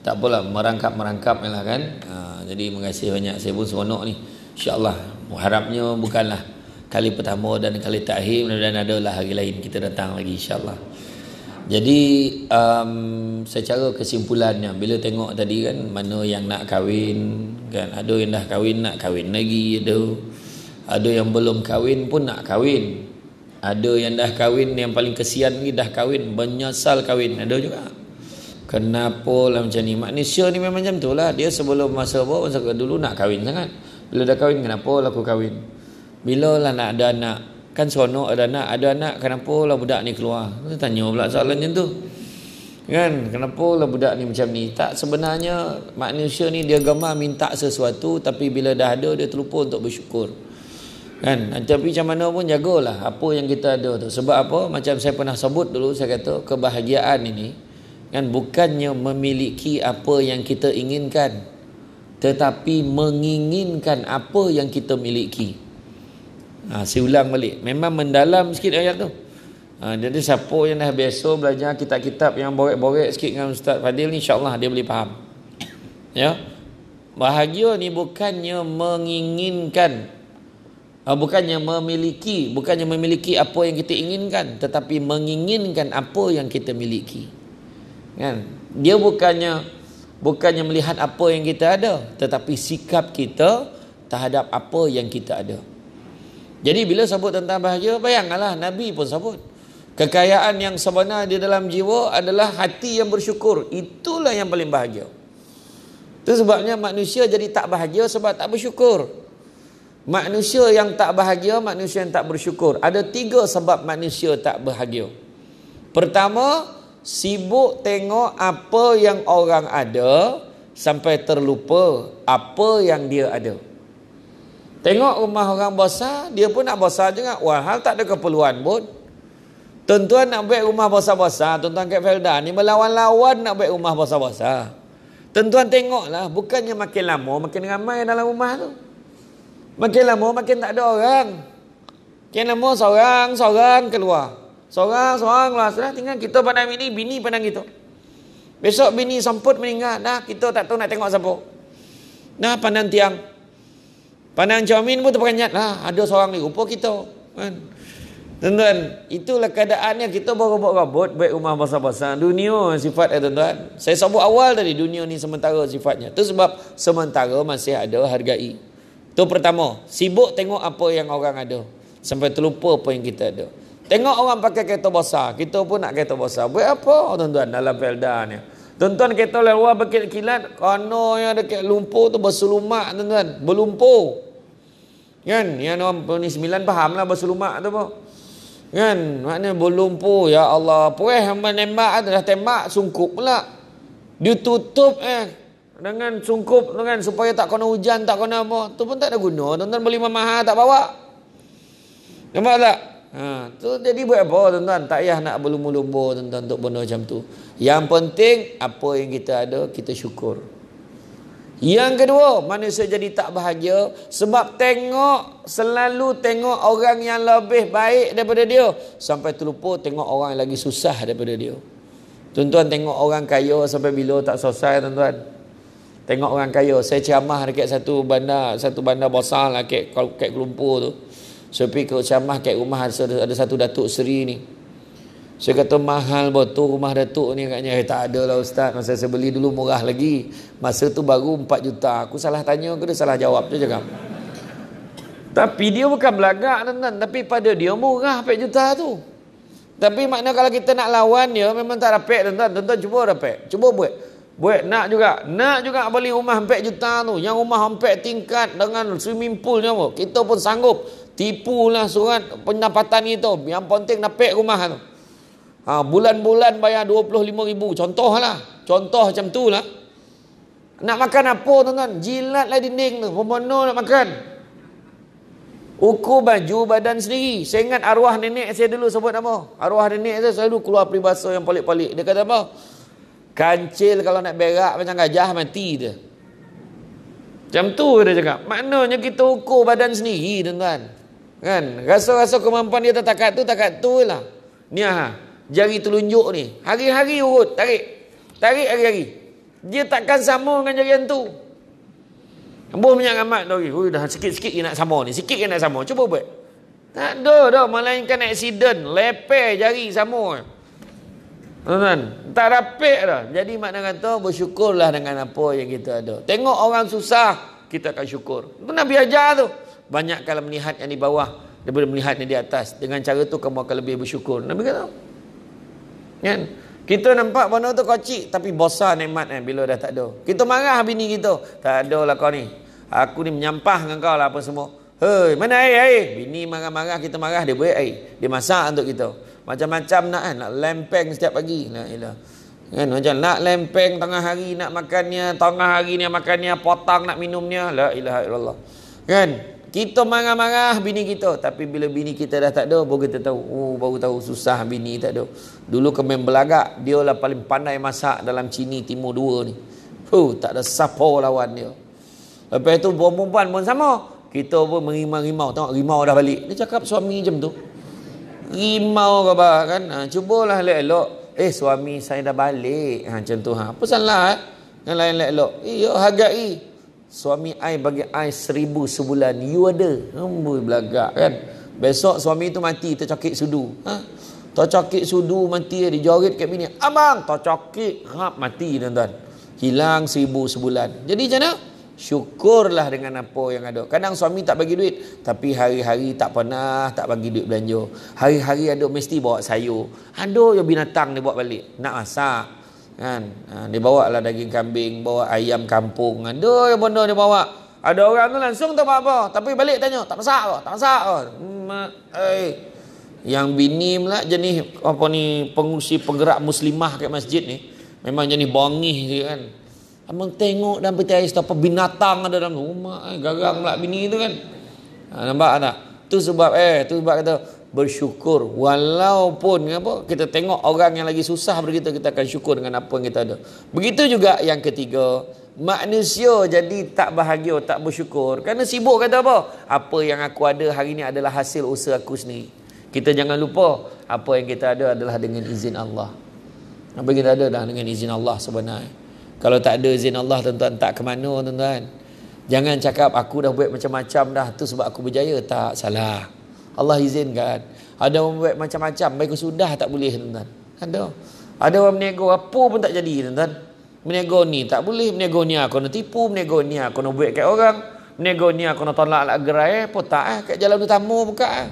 Tak apalah Merangkap-merangkap lah kan ha, Jadi mengasih banyak Saya pun seronok ni insya Allah. Harapnya bukanlah Kali pertama dan kali terakhir Mudah-mudahan ada lah hari lain Kita datang lagi insya Allah. Jadi um, Secara kesimpulannya Bila tengok tadi kan Mana yang nak kahwin kan, Ada yang dah kahwin Nak kahwin lagi Ada ada yang belum kahwin pun nak kahwin ada yang dah kahwin yang paling kesian ni dah kahwin menyesal kahwin ada juga. Kenapa lah macam ni? Manusia ni memang macam tu lah. Dia sebelum masa bawa masa dulu nak kahwin sangat. Bila dah kahwin kenapa lah aku kahwin? Bila lah nak ada anak? Kan seronok ada anak. Ada anak kenapa lah budak ni keluar? Kita tanya pula soalan macam tu. Kan? Kenapa lah budak ni macam ni? Tak sebenarnya manusia ni dia gemar minta sesuatu tapi bila dah ada dia terlupa untuk bersyukur. Kan? Ah, tapi macam mana pun jagalah apa yang kita ada tu. Sebab apa? Macam saya pernah sebut dulu, saya kata kebahagiaan ini kan bukannya memiliki apa yang kita inginkan. Tetapi menginginkan apa yang kita miliki. Ha, saya ulang balik. Memang mendalam sikit ayat tu. Ha, ah, jadi siapa yang dah biasa belajar kitab-kitab yang borek-borek sikit dengan Ustaz Fadil ni insyaAllah dia boleh faham. Ya? Bahagia ni bukannya menginginkan Ah, bukannya memiliki bukannya memiliki apa yang kita inginkan tetapi menginginkan apa yang kita miliki kan dia bukannya bukannya melihat apa yang kita ada tetapi sikap kita terhadap apa yang kita ada jadi bila sebut tentang bahagia bayangkanlah nabi pun sebut kekayaan yang sebenar di dalam jiwa adalah hati yang bersyukur itulah yang paling bahagia itu sebabnya manusia jadi tak bahagia sebab tak bersyukur Manusia yang tak bahagia, manusia yang tak bersyukur. Ada tiga sebab manusia tak bahagia. Pertama, sibuk tengok apa yang orang ada sampai terlupa apa yang dia ada. Tengok rumah orang besar, dia pun nak besar juga. hal tak ada keperluan pun. Tuan-tuan nak buat rumah besar-besar, tuan-tuan Kak Felda ni melawan-lawan nak buat rumah besar-besar. Tuan-tuan tengoklah, bukannya makin lama, makin ramai dalam rumah tu. Makin lama makin tak ada orang. Makin lama seorang, seorang keluar. Seorang, seorang keluar. Sudah tinggal kita pandang ini bini pandang kita. Besok bini sempat meninggal. Nah, kita tak tahu nak tengok siapa. Nah, pandang tiang. Pandang jamin. pun terperanjat. Nah, ada seorang ni. Rupa kita. Kan? Tuan-tuan, itulah keadaannya kita berobot-robot baik rumah basah-basah. Dunia sifat eh, tuan-tuan. Saya sebut awal tadi, dunia ni sementara sifatnya. Itu sebab sementara masih ada hargai. Tu pertama, sibuk tengok apa yang orang ada. Sampai terlupa apa yang kita ada. Tengok orang pakai kereta besar, kita pun nak kereta besar. Buat apa tuan-tuan dalam Felda ni? Ya. Tuan-tuan kereta lewa berkil kilat, ada dekat lumpur tu bersulumak tuan-tuan, berlumpur. Kan? Yang orang ni sembilan fahamlah bersulumak tu apa. Kan? Maknanya berlumpur, ya Allah. Puih menembak, dah tembak, sungkup pula. Ditutup eh, dengan cukup dengan supaya tak kena hujan, tak kena apa, tu pun tak ada guna. Tuan-tuan beli mahal tak bawa. Nampak tak? Ha, tu jadi buat apa tuan-tuan? Tak payah nak berlumba-lumba tuan-tuan untuk benda macam tu. Yang penting apa yang kita ada, kita syukur. Yang kedua, manusia jadi tak bahagia sebab tengok selalu tengok orang yang lebih baik daripada dia sampai terlupa tengok orang yang lagi susah daripada dia. Tuan-tuan tengok orang kaya sampai bila tak selesai tuan-tuan. Tengok orang kaya, saya ciamah dekat satu bandar, satu bandar besar lah kat kat Kelumpur tu. Saya so, pergi ke ciamah kat rumah ada, ada satu Datuk Seri ni. Saya kata mahal betul rumah Datuk ni katanya. Eh, tak ada lah Ustaz. Masa saya beli dulu murah lagi. Masa tu baru 4 juta. Aku salah tanya ke dia salah jawab tu cakap. Tapi dia bukan belagak tuan Tapi pada dia murah 4 juta tu. Tapi makna kalau kita nak lawan dia memang tak dapat tuan-tuan. Tuan-tuan cuba dapat. Cuba buat. Buat nak juga. Nak juga beli rumah 4 juta tu. Yang rumah 4 tingkat dengan swimming pool ni Kita pun sanggup. Tipulah surat pendapatan ni tu. Yang penting dapat rumah tu. Ha, bulan-bulan bayar 25 ribu. Contoh lah. Contoh macam tu lah. Nak makan apa tu kan? Jilat lah dinding tu. Pemono nak makan. Ukur baju badan sendiri. Saya ingat arwah nenek saya dulu sebut nama. Arwah nenek saya selalu keluar peribahasa yang palik-palik. Dia kata apa? Kancil kalau nak berak macam gajah mati dia. Macam tu dia cakap. Maknanya kita ukur badan sendiri tuan-tuan. Kan? Rasa-rasa kemampuan dia takat tu, takat tu lah. Ni ha. Jari telunjuk ni. Hari-hari urut. Tarik. Tarik hari-hari. Dia takkan sama dengan jari tu. Ambuh minyak amat lagi. Ui, dah sikit-sikit nak sama ni. Sikit nak sama. Cuba buat. Tak ada dah. Malainkan aksiden. Leper jari sama. Sama. Tuan-tuan, tak rapik dah. Jadi makna kata bersyukurlah dengan apa yang kita ada. Tengok orang susah, kita akan syukur. Itu Nabi ajar tu. Banyak kalau melihat yang di bawah daripada melihat yang di atas. Dengan cara tu kamu akan lebih bersyukur. Nabi kata. Kan? Kita nampak benda tu kocik tapi bosan nikmat eh, bila dah tak ada. Kita marah bini kita. Tak ada lah kau ni. Aku ni menyampah dengan kau lah apa semua. Hei, mana air, air? Bini marah-marah, kita marah, dia beri air. Dia masak untuk kita. Macam-macam nak kan Nak lempeng setiap pagi La ilah Kan macam nak lempeng tengah hari nak makannya Tengah hari ni makannya Potang nak minumnya La ilaha illallah Kan Kita marah-marah bini kita Tapi bila bini kita dah tak ada Baru kita tahu Oh baru tahu susah bini tak ada Dulu kemen belagak Dia lah paling pandai masak dalam Cini Timur dua ni Huh tak ada siapa lawan dia Lepas tu perempuan pun sama Kita pun mengimau rimau Tengok rimau dah balik Dia cakap suami macam tu imau ke apa kan ha, cubalah elok-elok eh suami saya dah balik ha, macam tu ha. apa salah ha? yang lain elok-elok eh yuk hargai suami ai bagi ai seribu sebulan you ada hmm, belagak kan besok suami tu mati tercakit sudu ha? tercakit sudu mati dijorit kat bini abang tercakit ha, mati tuan-tuan hilang seribu sebulan jadi macam mana Syukurlah dengan apa yang ada. Kadang suami tak bagi duit, tapi hari-hari tak pernah tak bagi duit belanja. Hari-hari ada mesti bawa sayur. Ada je binatang dia bawa balik. Nak masak. Kan? Ha, dia bawa lah daging kambing, bawa ayam kampung. Ada je benda dia bawa. Ada orang tu langsung tak apa-apa. Tapi balik tanya, tak masak ke? Tak masak ke? Hmm, eh. hey. Yang bini pula jenis apa ni pengusi penggerak muslimah kat masjid ni. Memang jenis bongih kan. Abang tengok dalam peti ais tu binatang ada dalam rumah. Eh, garang pula bini itu kan. Ha, nampak tak? Tu sebab eh, itu sebab kata bersyukur. Walaupun apa, kita tengok orang yang lagi susah begitu kita, akan syukur dengan apa yang kita ada. Begitu juga yang ketiga, manusia jadi tak bahagia, tak bersyukur. Kerana sibuk kata apa? Apa yang aku ada hari ini adalah hasil usaha aku sendiri. Kita jangan lupa apa yang kita ada adalah dengan izin Allah. Apa yang kita ada adalah dengan izin Allah sebenarnya. Kalau tak ada izin Allah tuan-tuan tak ke mana tuan-tuan. Jangan cakap aku dah buat macam-macam dah tu sebab aku berjaya tak salah. Allah izinkan. Ada orang buat macam-macam baik sudah tak boleh tuan-tuan. Ada. Kan ada orang menego apa pun tak jadi tuan-tuan. Menego ni tak boleh, menego ni aku nak tipu, menego ni aku nak buat kat orang, menego ni aku nak tolak lah gerai, apa eh, tak eh kat jalan utama buka eh.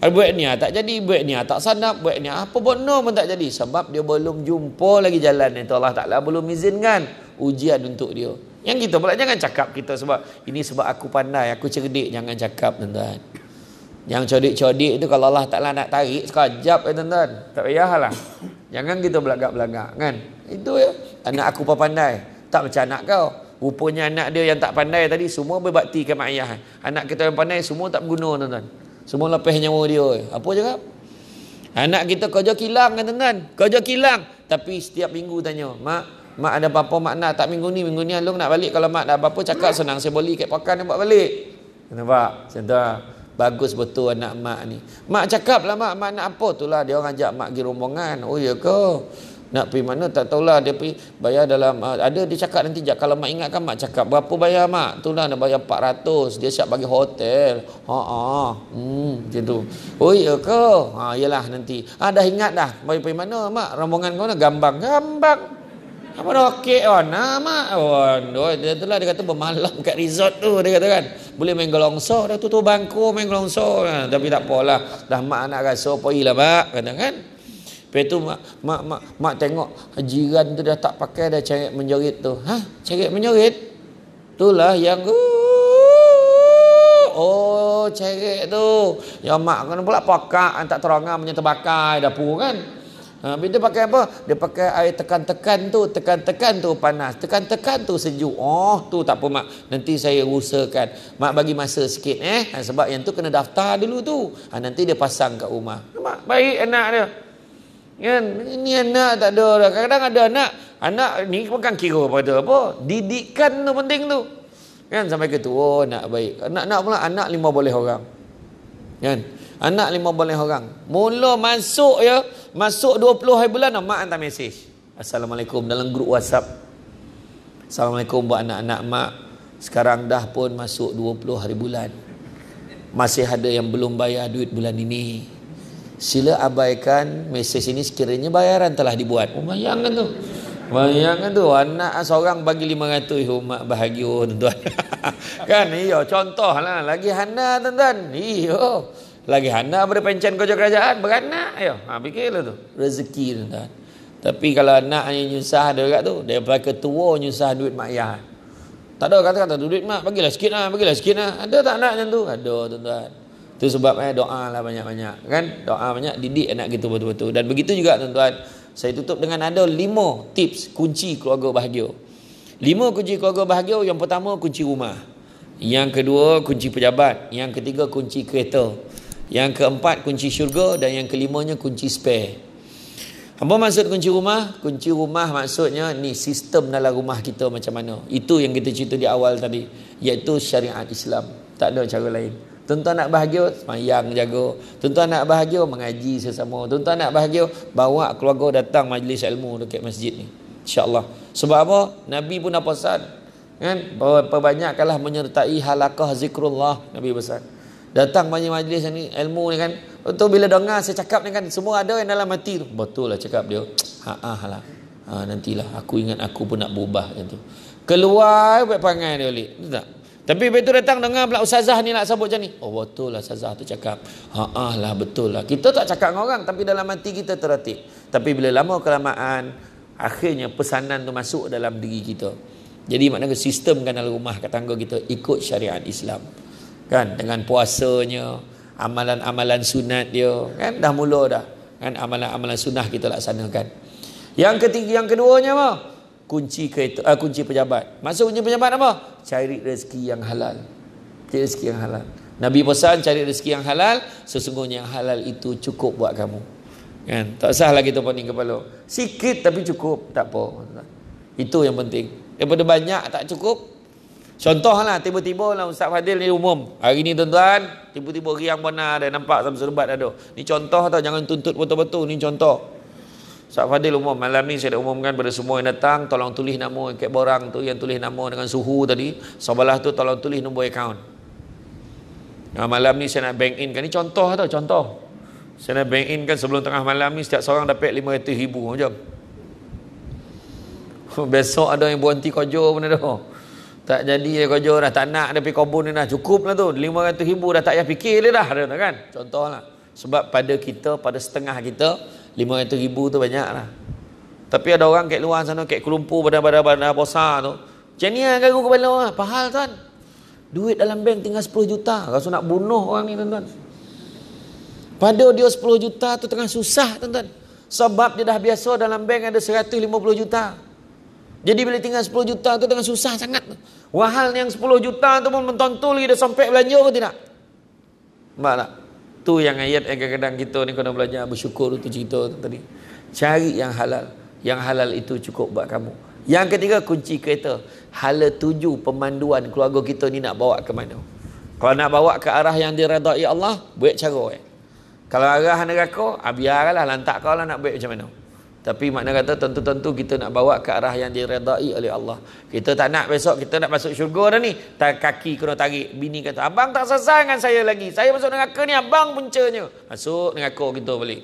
Eh, buat niat tak jadi, buat niat tak sanap, buat niat apa pun no pun tak jadi. Sebab dia belum jumpa lagi jalan itu Allah Ta'ala belum izinkan ujian untuk dia. Yang kita pula jangan cakap kita sebab ini sebab aku pandai, aku cerdik. Jangan cakap tuan-tuan. Yang codik-codik itu kalau Allah Ta'ala nak tarik sekejap ya tuan-tuan. Tak payahlah. Jangan kita belagak-belagak kan. Itu ya. Anak aku pun pandai. Tak macam anak kau. Rupanya anak dia yang tak pandai tadi semua berbakti ke mak ayah. Anak kita yang pandai semua tak berguna tuan-tuan. Semua lepas nyawa dia. Apa cakap? Anak kita kerja kilang kan tuan-tuan? Kerja kilang. Tapi setiap minggu tanya, Mak, Mak ada apa-apa Mak nak tak minggu ni? Minggu ni Alung nak balik. Kalau Mak ada apa-apa, cakap senang. Saya boleh kat pakan nak buat balik. Nampak? Macam tu lah. Bagus betul anak Mak ni. Mak cakap lah Mak, Mak nak apa? Itulah dia orang ajak Mak pergi rombongan. Oh ya kau? Nak pergi mana tak tahulah dia pergi bayar dalam ah, ada dia cakap nanti je kalau mak ingatkan mak cakap berapa bayar mak? Tu lah nak bayar 400. Dia siap bagi hotel. Ha ah. Hmm macam tu. Oh iya ke? Ha iyalah nanti. Ah dah ingat dah. Mau pergi mana mak? Rombongan kau nak gambang. Gambang. Apa dah ke? oh, ha, nah, mak. Oh, dia telah dia kata bermalam kat resort tu dia kata kan. Boleh main gelongsor dah tu tu bangku main gelongsor. Nah, ha, tapi tak apalah. Dah mak anak rasa apa lah mak kata kan. kan? Lepas tu mak, mak, mak, mak tengok jiran tu dah tak pakai dah cerit menjerit tu. Ha? Cerit menjerit? Itulah yang Oh cerit tu. yang mak kena pula pakak tak terangah punya terbakar dapur kan. Ha, bila dia pakai apa? Dia pakai air tekan-tekan tu, tekan-tekan tu panas, tekan-tekan tu sejuk. Oh, tu tak apa mak. Nanti saya usahakan. Mak bagi masa sikit eh. Ha, sebab yang tu kena daftar dulu tu. Ha, nanti dia pasang kat rumah. Mak, baik enak dia. Ya, ini anak tak ada orang. Kadang-kadang ada anak. Anak ni bukan kira pada apa. Didikan tu penting tu. Kan sampai ke tu. Oh, anak baik. anak nak pula anak lima boleh orang. Kan? Anak lima boleh orang. Mula masuk ya. Masuk dua puluh hari bulan. Mak hantar mesej. Assalamualaikum dalam grup WhatsApp. Assalamualaikum buat anak-anak mak. Sekarang dah pun masuk dua puluh hari bulan. Masih ada yang belum bayar duit bulan Ini. Sila abaikan mesej ini sekiranya bayaran telah dibuat. Oh, bayangkan tu. Bayangkan tu. Anak seorang bagi lima ratus. Oh, mak bahagia tuan-tuan. kan? Iyo, contohlah. Lagi hana tuan-tuan. Iyo. Lagi hana pada pencen kerja kerajaan. Beranak. Iyo. Ha, fikirlah tu. Rezeki tuan-tuan. Tapi kalau anak yang nyusah ada dekat tu. Daripada ketua nyusah duit mak ayah. Tak ada kata-kata duit mak. Bagilah sikit lah. Bagilah sikit lah. Ada tak anak macam tu? Ada tuan-tuan. Itu sebab eh, doa lah banyak-banyak kan? Doa banyak didik anak kita betul-betul Dan begitu juga tuan-tuan Saya tutup dengan ada lima tips kunci keluarga bahagia Lima kunci keluarga bahagia Yang pertama kunci rumah Yang kedua kunci pejabat Yang ketiga kunci kereta Yang keempat kunci syurga Dan yang kelimanya kunci spare apa maksud kunci rumah? Kunci rumah maksudnya ni sistem dalam rumah kita macam mana. Itu yang kita cerita di awal tadi. Iaitu syariat Islam. Tak ada cara lain. Tuan-tuan nak bahagia, semayang jaga. Tuan-tuan nak bahagia, mengaji sesama. Tuan-tuan nak bahagia, bawa keluarga datang majlis ilmu dekat masjid ni. InsyaAllah. Sebab apa? Nabi pun dah pesan. Kan? Perbanyakkanlah menyertai halakah zikrullah. Nabi pesan. Datang banyak majlis ni, ilmu ni kan. Tu bila dengar saya cakap ni kan, semua ada yang dalam hati tu. Betul lah cakap dia. Ha'ah ha, lah. Ha, nantilah. Aku ingat aku pun nak berubah. Gitu. Keluar, buat pangan dia balik. Betul tak? Tapi lepas tu datang dengar pula Ustazah ni nak sebut macam ni. Oh betul lah Ustazah tu cakap. Haa lah betul lah. Kita tak cakap dengan orang tapi dalam hati kita teratik. Tapi bila lama kelamaan akhirnya pesanan tu masuk dalam diri kita. Jadi maknanya sistem kan dalam rumah kat tangga kita ikut syariat Islam. Kan dengan puasanya, amalan-amalan sunat dia. Kan dah mula dah. Kan amalan-amalan sunnah kita laksanakan. Yang ketiga, yang keduanya apa? kunci kereta, ah kunci pejabat. Maksud kunci pejabat apa? Cari rezeki yang halal. Cari rezeki yang halal. Nabi pesan cari rezeki yang halal, sesungguhnya yang halal itu cukup buat kamu. Kan? Tak sah lagi tu pening kepala. Sikit tapi cukup, tak apa. Itu yang penting. Daripada banyak tak cukup, Contohlah tiba-tiba lah Ustaz Fadil ni umum. Hari ni tuan-tuan, tiba-tiba riang benar ada nampak sama serbat ada. Ni contoh tau jangan tuntut betul-betul ni contoh. Ustaz Fadil umum malam ni saya dah umumkan kepada semua yang datang tolong tulis nama kat borang tu yang tulis nama dengan suhu tadi sebelah tu tolong tulis nombor akaun nah, malam ni saya nak bank in kan ni contoh tau contoh saya nak bank in kan sebelum tengah malam ni setiap seorang dapat 500 ribu macam besok ada yang berhenti kojo pun ada tak jadi ya kojo dah tak nak dia pergi kobun dah cukup lah tu 500 ribu dah tak payah fikir dia dah kan contoh lah sebab pada kita pada setengah kita 500 ribu tu banyak lah tapi ada orang kat luar sana kat kelumpu badan-badan-badan besar tu macam ni kan lah, aku kepala orang apa hal tuan duit dalam bank tinggal 10 juta rasa nak bunuh orang ni tuan-tuan pada dia 10 juta tu tengah susah tuan-tuan sebab dia dah biasa dalam bank ada 150 juta jadi bila tinggal 10 juta tu tengah susah sangat wahal yang 10 juta tu pun mentontol lagi dia sampai belanja ke tidak nampak tak Tu yang ayat yang kadang-kadang kita ni kena belajar bersyukur tu cerita tu tadi. Cari yang halal. Yang halal itu cukup buat kamu. Yang ketiga kunci kereta. Hala tuju pemanduan keluarga kita ni nak bawa ke mana. Kalau nak bawa ke arah yang diredai Allah, buat cara eh. Kalau arah neraka, ah, biarlah lantak kau lah nak buat macam mana. Tapi makna kata tentu-tentu kita nak bawa ke arah yang diredai oleh Allah. Kita tak nak besok kita nak masuk syurga dah ni. Tak kaki kena tarik. Bini kata, abang tak selesai dengan saya lagi. Saya masuk dengan aku ni abang puncanya. Masuk dengan aku kita balik.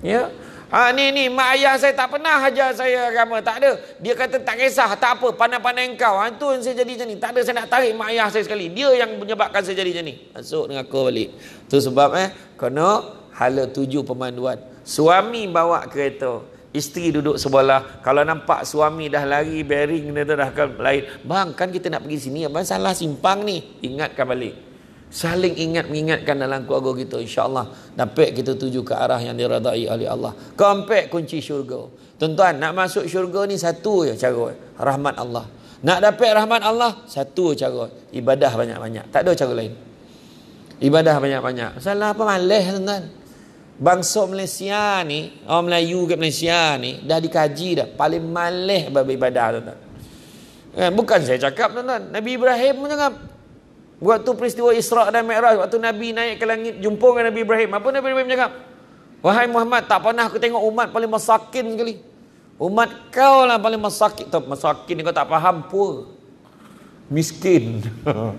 Ya. Ha, ni ni mak ayah saya tak pernah ajar saya agama. Tak ada. Dia kata tak kisah. Tak apa. Pandai-pandai kau. Ha, tu yang saya jadi macam ni. Tak ada saya nak tarik mak ayah saya sekali. Dia yang menyebabkan saya jadi macam ni. Masuk aku balik. Tu sebab eh. Kena hala tujuh pemanduan. Suami bawa kereta Isteri duduk sebelah Kalau nampak suami dah lari Bearing dia tu dah lain Bang kan kita nak pergi sini Abang salah simpang ni Ingatkan balik Saling ingat mengingatkan dalam keluarga kita InsyaAllah Dapat kita tuju ke arah yang diradai oleh Allah Kompak kunci syurga Tuan-tuan nak masuk syurga ni satu je cara Rahmat Allah Nak dapat rahmat Allah Satu je cara Ibadah banyak-banyak Tak ada cara lain Ibadah banyak-banyak Salah apa malih tuan-tuan bangsa Malaysia ni, orang Melayu ke Malaysia ni, dah dikaji dah. Paling malih beribadah tuan-tuan. Kan? Bukan saya cakap tuan-tuan. Nabi Ibrahim pun cakap. Waktu peristiwa Isra' dan Mi'raj, waktu Nabi naik ke langit, jumpa dengan Nabi Ibrahim. Apa Nabi Ibrahim cakap? Wahai Muhammad, tak pernah aku tengok umat paling masakin sekali. Umat kau lah paling masakin. Tuh, masakin ni kau tak faham, pua. Miskin.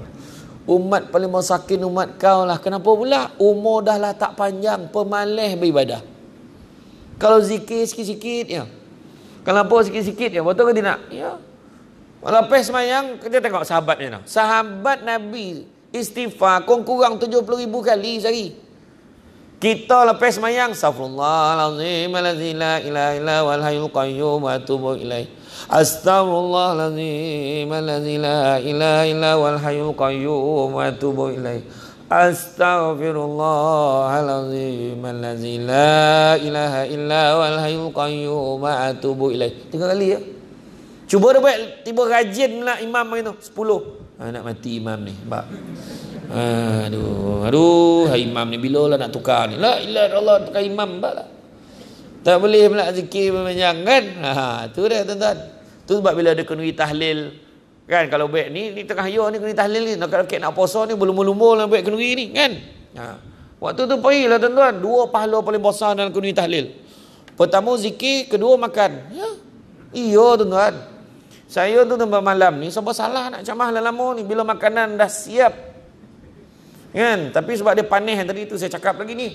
Umat paling masakin umat kau lah. Kenapa pula? Umur dah lah tak panjang. Pemalih beribadah. Kalau zikir sikit-sikit, ya. Kenapa sikit-sikit, ya. Betul ke tidak? Ya. Lepas semayang, kita tengok sahabatnya. Sahabat Nabi istighfar, kurang-kurang 70 ribu kali sehari. Kita lepas mayang Astagfirullahaladzim Aladzila ilah ilah walhayul qayyum Atubu ilaih Astagfirullahaladzim Aladzila ilah ilah walhayul qayyum Atubu ilaih Astagfirullahaladzim Aladzila ilah ilah walhayul qayyum Atubu ilaih Tiga kali ya Cuba dia buat Tiba rajin nak imam tu. Sepuluh ha, Nak mati imam ni Sebab Aduh, aduh, imam ni bila lah nak tukar ni. La ilah, Allah tukar imam balah. Tak boleh pula zikir memanjang kan? Ha, tu dah tuan-tuan. Tu sebab bila ada kenuri tahlil kan kalau baik ni ni tengah yo ni kenuri tahlil ni nak nak nak puasa ni belum lumbo lah baik kenuri ni kan? Ha. Waktu tu payahlah tuan-tuan, dua pahala paling besar dalam kenuri tahlil. Pertama zikir, kedua makan. Ya. Iya tuan-tuan. Saya tu tuan malam ni sebab salah nak ceramah lama ni bila makanan dah siap kan tapi sebab dia panih yang tadi tu saya cakap lagi ni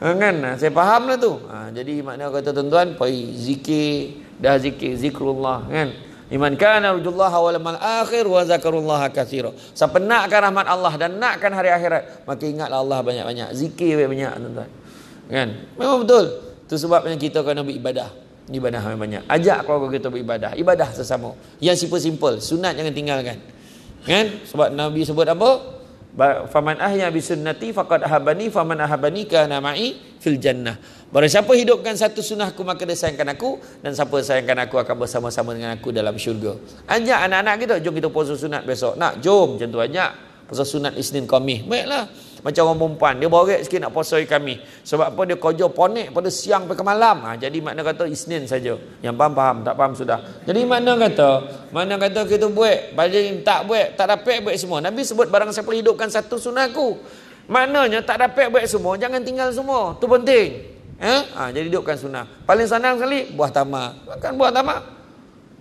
ha, kan ha, saya faham lah tu ha, jadi maknanya kata tuan-tuan pergi zikir dah zikir zikrullah kan iman kana rujullah wal mal akhir wa zakarullah kathira siapa nakkan rahmat Allah dan nakkan hari akhirat maka ingatlah Allah banyak-banyak zikir banyak-banyak tuan-tuan kan memang betul tu sebabnya kita kena beribadah ibadah yang banyak ajak keluarga kita beribadah ibadah sesama yang simple-simple sunat jangan tinggalkan kan sebab Nabi sebut apa faman ahya bi sunnati faqad ahabani faman ahabani kana ma'i fil jannah barang siapa hidupkan satu sunnahku maka dia sayangkan aku dan siapa sayangkan aku akan bersama-sama dengan aku dalam syurga ajak anak-anak kita jom kita puasa sunat besok nak jom macam tu ajak puasa sunat isnin qamis baiklah macam orang perempuan Dia borek sikit nak puasa hari kami Sebab apa dia kojo ponik pada siang sampai ke malam ha, Jadi makna kata isnin saja Yang paham faham tak paham sudah Jadi makna kata Makna kata kita buat Paling tak buat Tak dapat buat semua Nabi sebut barang siapa hidupkan satu sunahku Maknanya tak dapat buat semua Jangan tinggal semua tu penting eh? ha, Jadi hidupkan sunnah Paling senang sekali Buah tamak Makan buah tamak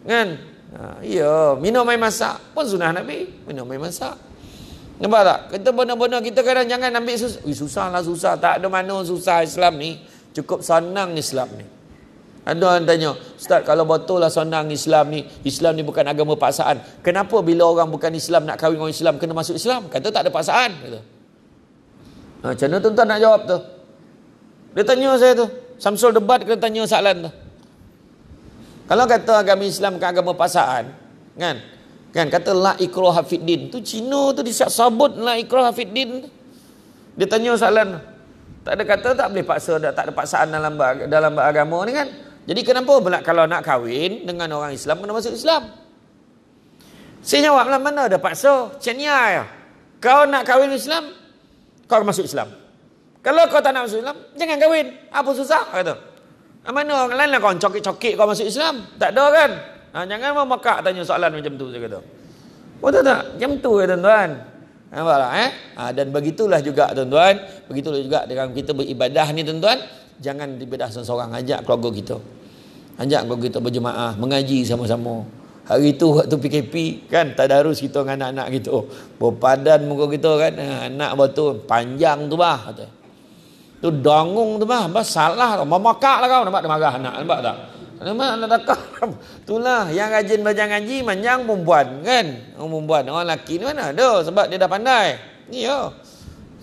Kan Ha, ya, minum air masak pun sunnah Nabi. Minum air masak. Nampak tak? Kita benar-benar kita kadang jangan ambil susah. Ui, susahlah susah. Tak ada mana susah Islam ni. Cukup senang Islam ni. Ada orang tanya, Ustaz kalau betul lah senang Islam ni, Islam ni bukan agama paksaan. Kenapa bila orang bukan Islam nak kahwin orang Islam, kena masuk Islam? Kata tak ada paksaan. Kata. Ha, macam mana tuan-tuan nak jawab tu? Dia tanya saya tu. Samsul debat kena tanya soalan tu. Kalau kata agama Islam bukan agama paksaan, kan? Kan kata la ikrah hafidin. Tu Cina tu dia sabut la ikrah hafidin. Dia tanya soalan. Tak ada kata tak boleh paksa. Tak, tak ada paksaan dalam dalam agama ni kan. Jadi kenapa pula kalau nak kahwin dengan orang Islam kena masuk Islam? Saya jawab lah, mana ada paksa. Cenia lah. ya. Kau nak kahwin Islam, kau masuk Islam. Kalau kau tak nak masuk Islam, jangan kahwin. Apa susah? Kata. Mana orang lain lah kau cokik-cokik kau masuk Islam? Tak ada kan? Ha, jangan memekak tanya soalan macam tu saya kata. Betul oh, tak? Macam tu ya tuan-tuan. Nampak eh? Ha, dan begitulah juga tuan-tuan. Begitulah juga dengan kita beribadah ni tuan-tuan. Jangan dibedah seorang. Ajak keluarga kita. Ajak keluarga kita berjemaah. Mengaji sama-sama. Hari tu waktu PKP kan tak ada harus kita dengan anak-anak gitu. Oh, berpadan muka kita kan. Ha, anak batu panjang tu bah. Kata. Tu dongung tu bah. Bah salah tu. Memakak lah kau. Nampak dia marah anak. Nampak tak? Lama nak dakah. Itulah yang rajin belajar ngaji manjang perempuan kan. Oh perempuan orang lelaki ni mana? Ada sebab dia dah pandai. Ni ya.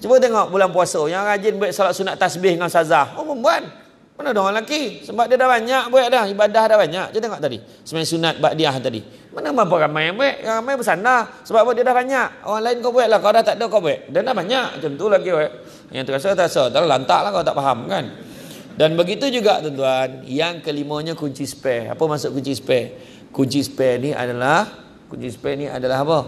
Cuba tengok bulan puasa yang rajin buat solat sunat tasbih dengan sazah. Oh perempuan. Mana ada orang lelaki? Sebab dia dah banyak buat dah. Ibadah dah banyak. Cuba tengok tadi. Semain sunat ba'diyah tadi. Mana berapa ramai yang buat? Yang ramai bersandar. Sebab apa dia dah banyak. Orang lain kau buat lah. Kau dah tak ada kau buat. Dan dah banyak. Macam tu lagi Yang terasa terasa. Terlantak lah kau tak faham kan. Dan begitu juga tuan-tuan, yang kelimanya kunci spare. Apa maksud kunci spare? Kunci spare ni adalah kunci spare ni adalah apa?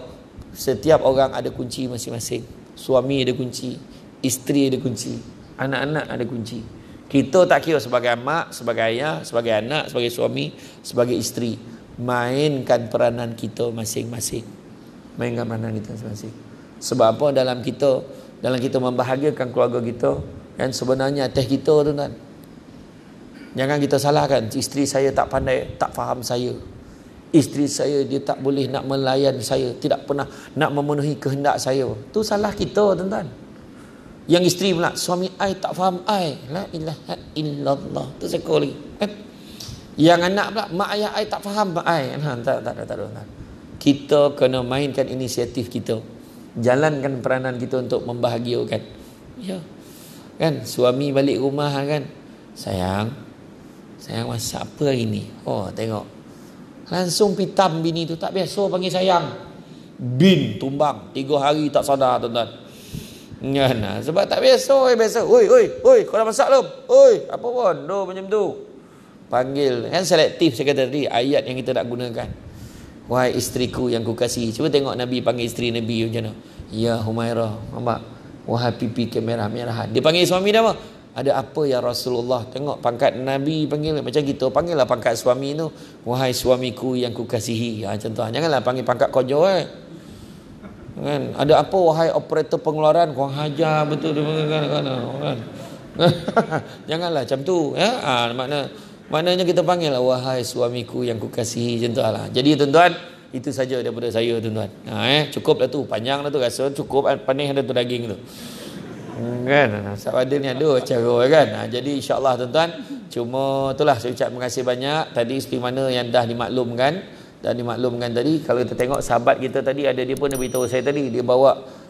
Setiap orang ada kunci masing-masing. Suami ada kunci, isteri ada kunci, anak-anak ada kunci. Kita tak kira sebagai mak, sebagai ayah, sebagai anak, sebagai suami, sebagai isteri. Mainkan peranan kita masing-masing. Mainkan peranan kita masing-masing. Sebab apa dalam kita, dalam kita membahagiakan keluarga kita, dan sebenarnya teh kita tuan-tuan. Jangan kita salahkan Isteri saya tak pandai Tak faham saya Isteri saya dia tak boleh nak melayan saya Tidak pernah nak memenuhi kehendak saya Tu salah kita tuan-tuan Yang isteri pula Suami saya tak faham saya La ilaha illallah Itu sekali kan? Yang anak pula Mak ayah saya tak faham saya ha, nah, tak, tak, tak, tak, tak, tak. Kita kena mainkan inisiatif kita Jalankan peranan kita untuk membahagiakan Ya Kan suami balik rumah kan Sayang saya masak apa hari ni Oh tengok Langsung pitam bini tu Tak biasa panggil sayang Bin tumbang Tiga hari tak sadar tuan-tuan Ya, kan? ha, nah. Sebab tak biasa eh, biasa. Oi, oi, oi, kau dah masak belum? Oi, apa pun. Do macam tu. Panggil. Kan selektif saya kata tadi. Ayat yang kita nak gunakan. Wahai isteriku yang ku kasih. Cuba tengok Nabi panggil isteri Nabi macam mana. Ya, Humairah. Nampak? Wahai pipi kemerah-merahan. Dia panggil suami dia apa? Ada apa ya Rasulullah? Tengok pangkat Nabi panggil macam gitu. Panggillah pangkat suami tu. Wahai suamiku yang kukasihi. Ha, macam tu. Janganlah panggil pangkat kojo eh. Kan? Ada apa wahai operator pengeluaran? Kau hajar betul. Kan? kan, kan, kan. Janganlah macam tu. Ya? Ha, makna, maknanya kita panggil lah. Wahai suamiku yang kukasihi. Macam tu lah. Jadi tuan-tuan. Itu saja daripada saya tuan-tuan. Ha, eh? Cukup lah tu. Panjang lah tu. Rasa cukup. Eh, Panih lah tu daging tu. Hmm. kan sebab ada ni ada cara kan ha, jadi insyaallah tuan-tuan cuma itulah saya ucap terima kasih banyak tadi seperti mana yang dah dimaklumkan dan dimaklumkan tadi kalau kita tengok sahabat kita tadi ada dia pun dia beritahu saya tadi dia bawa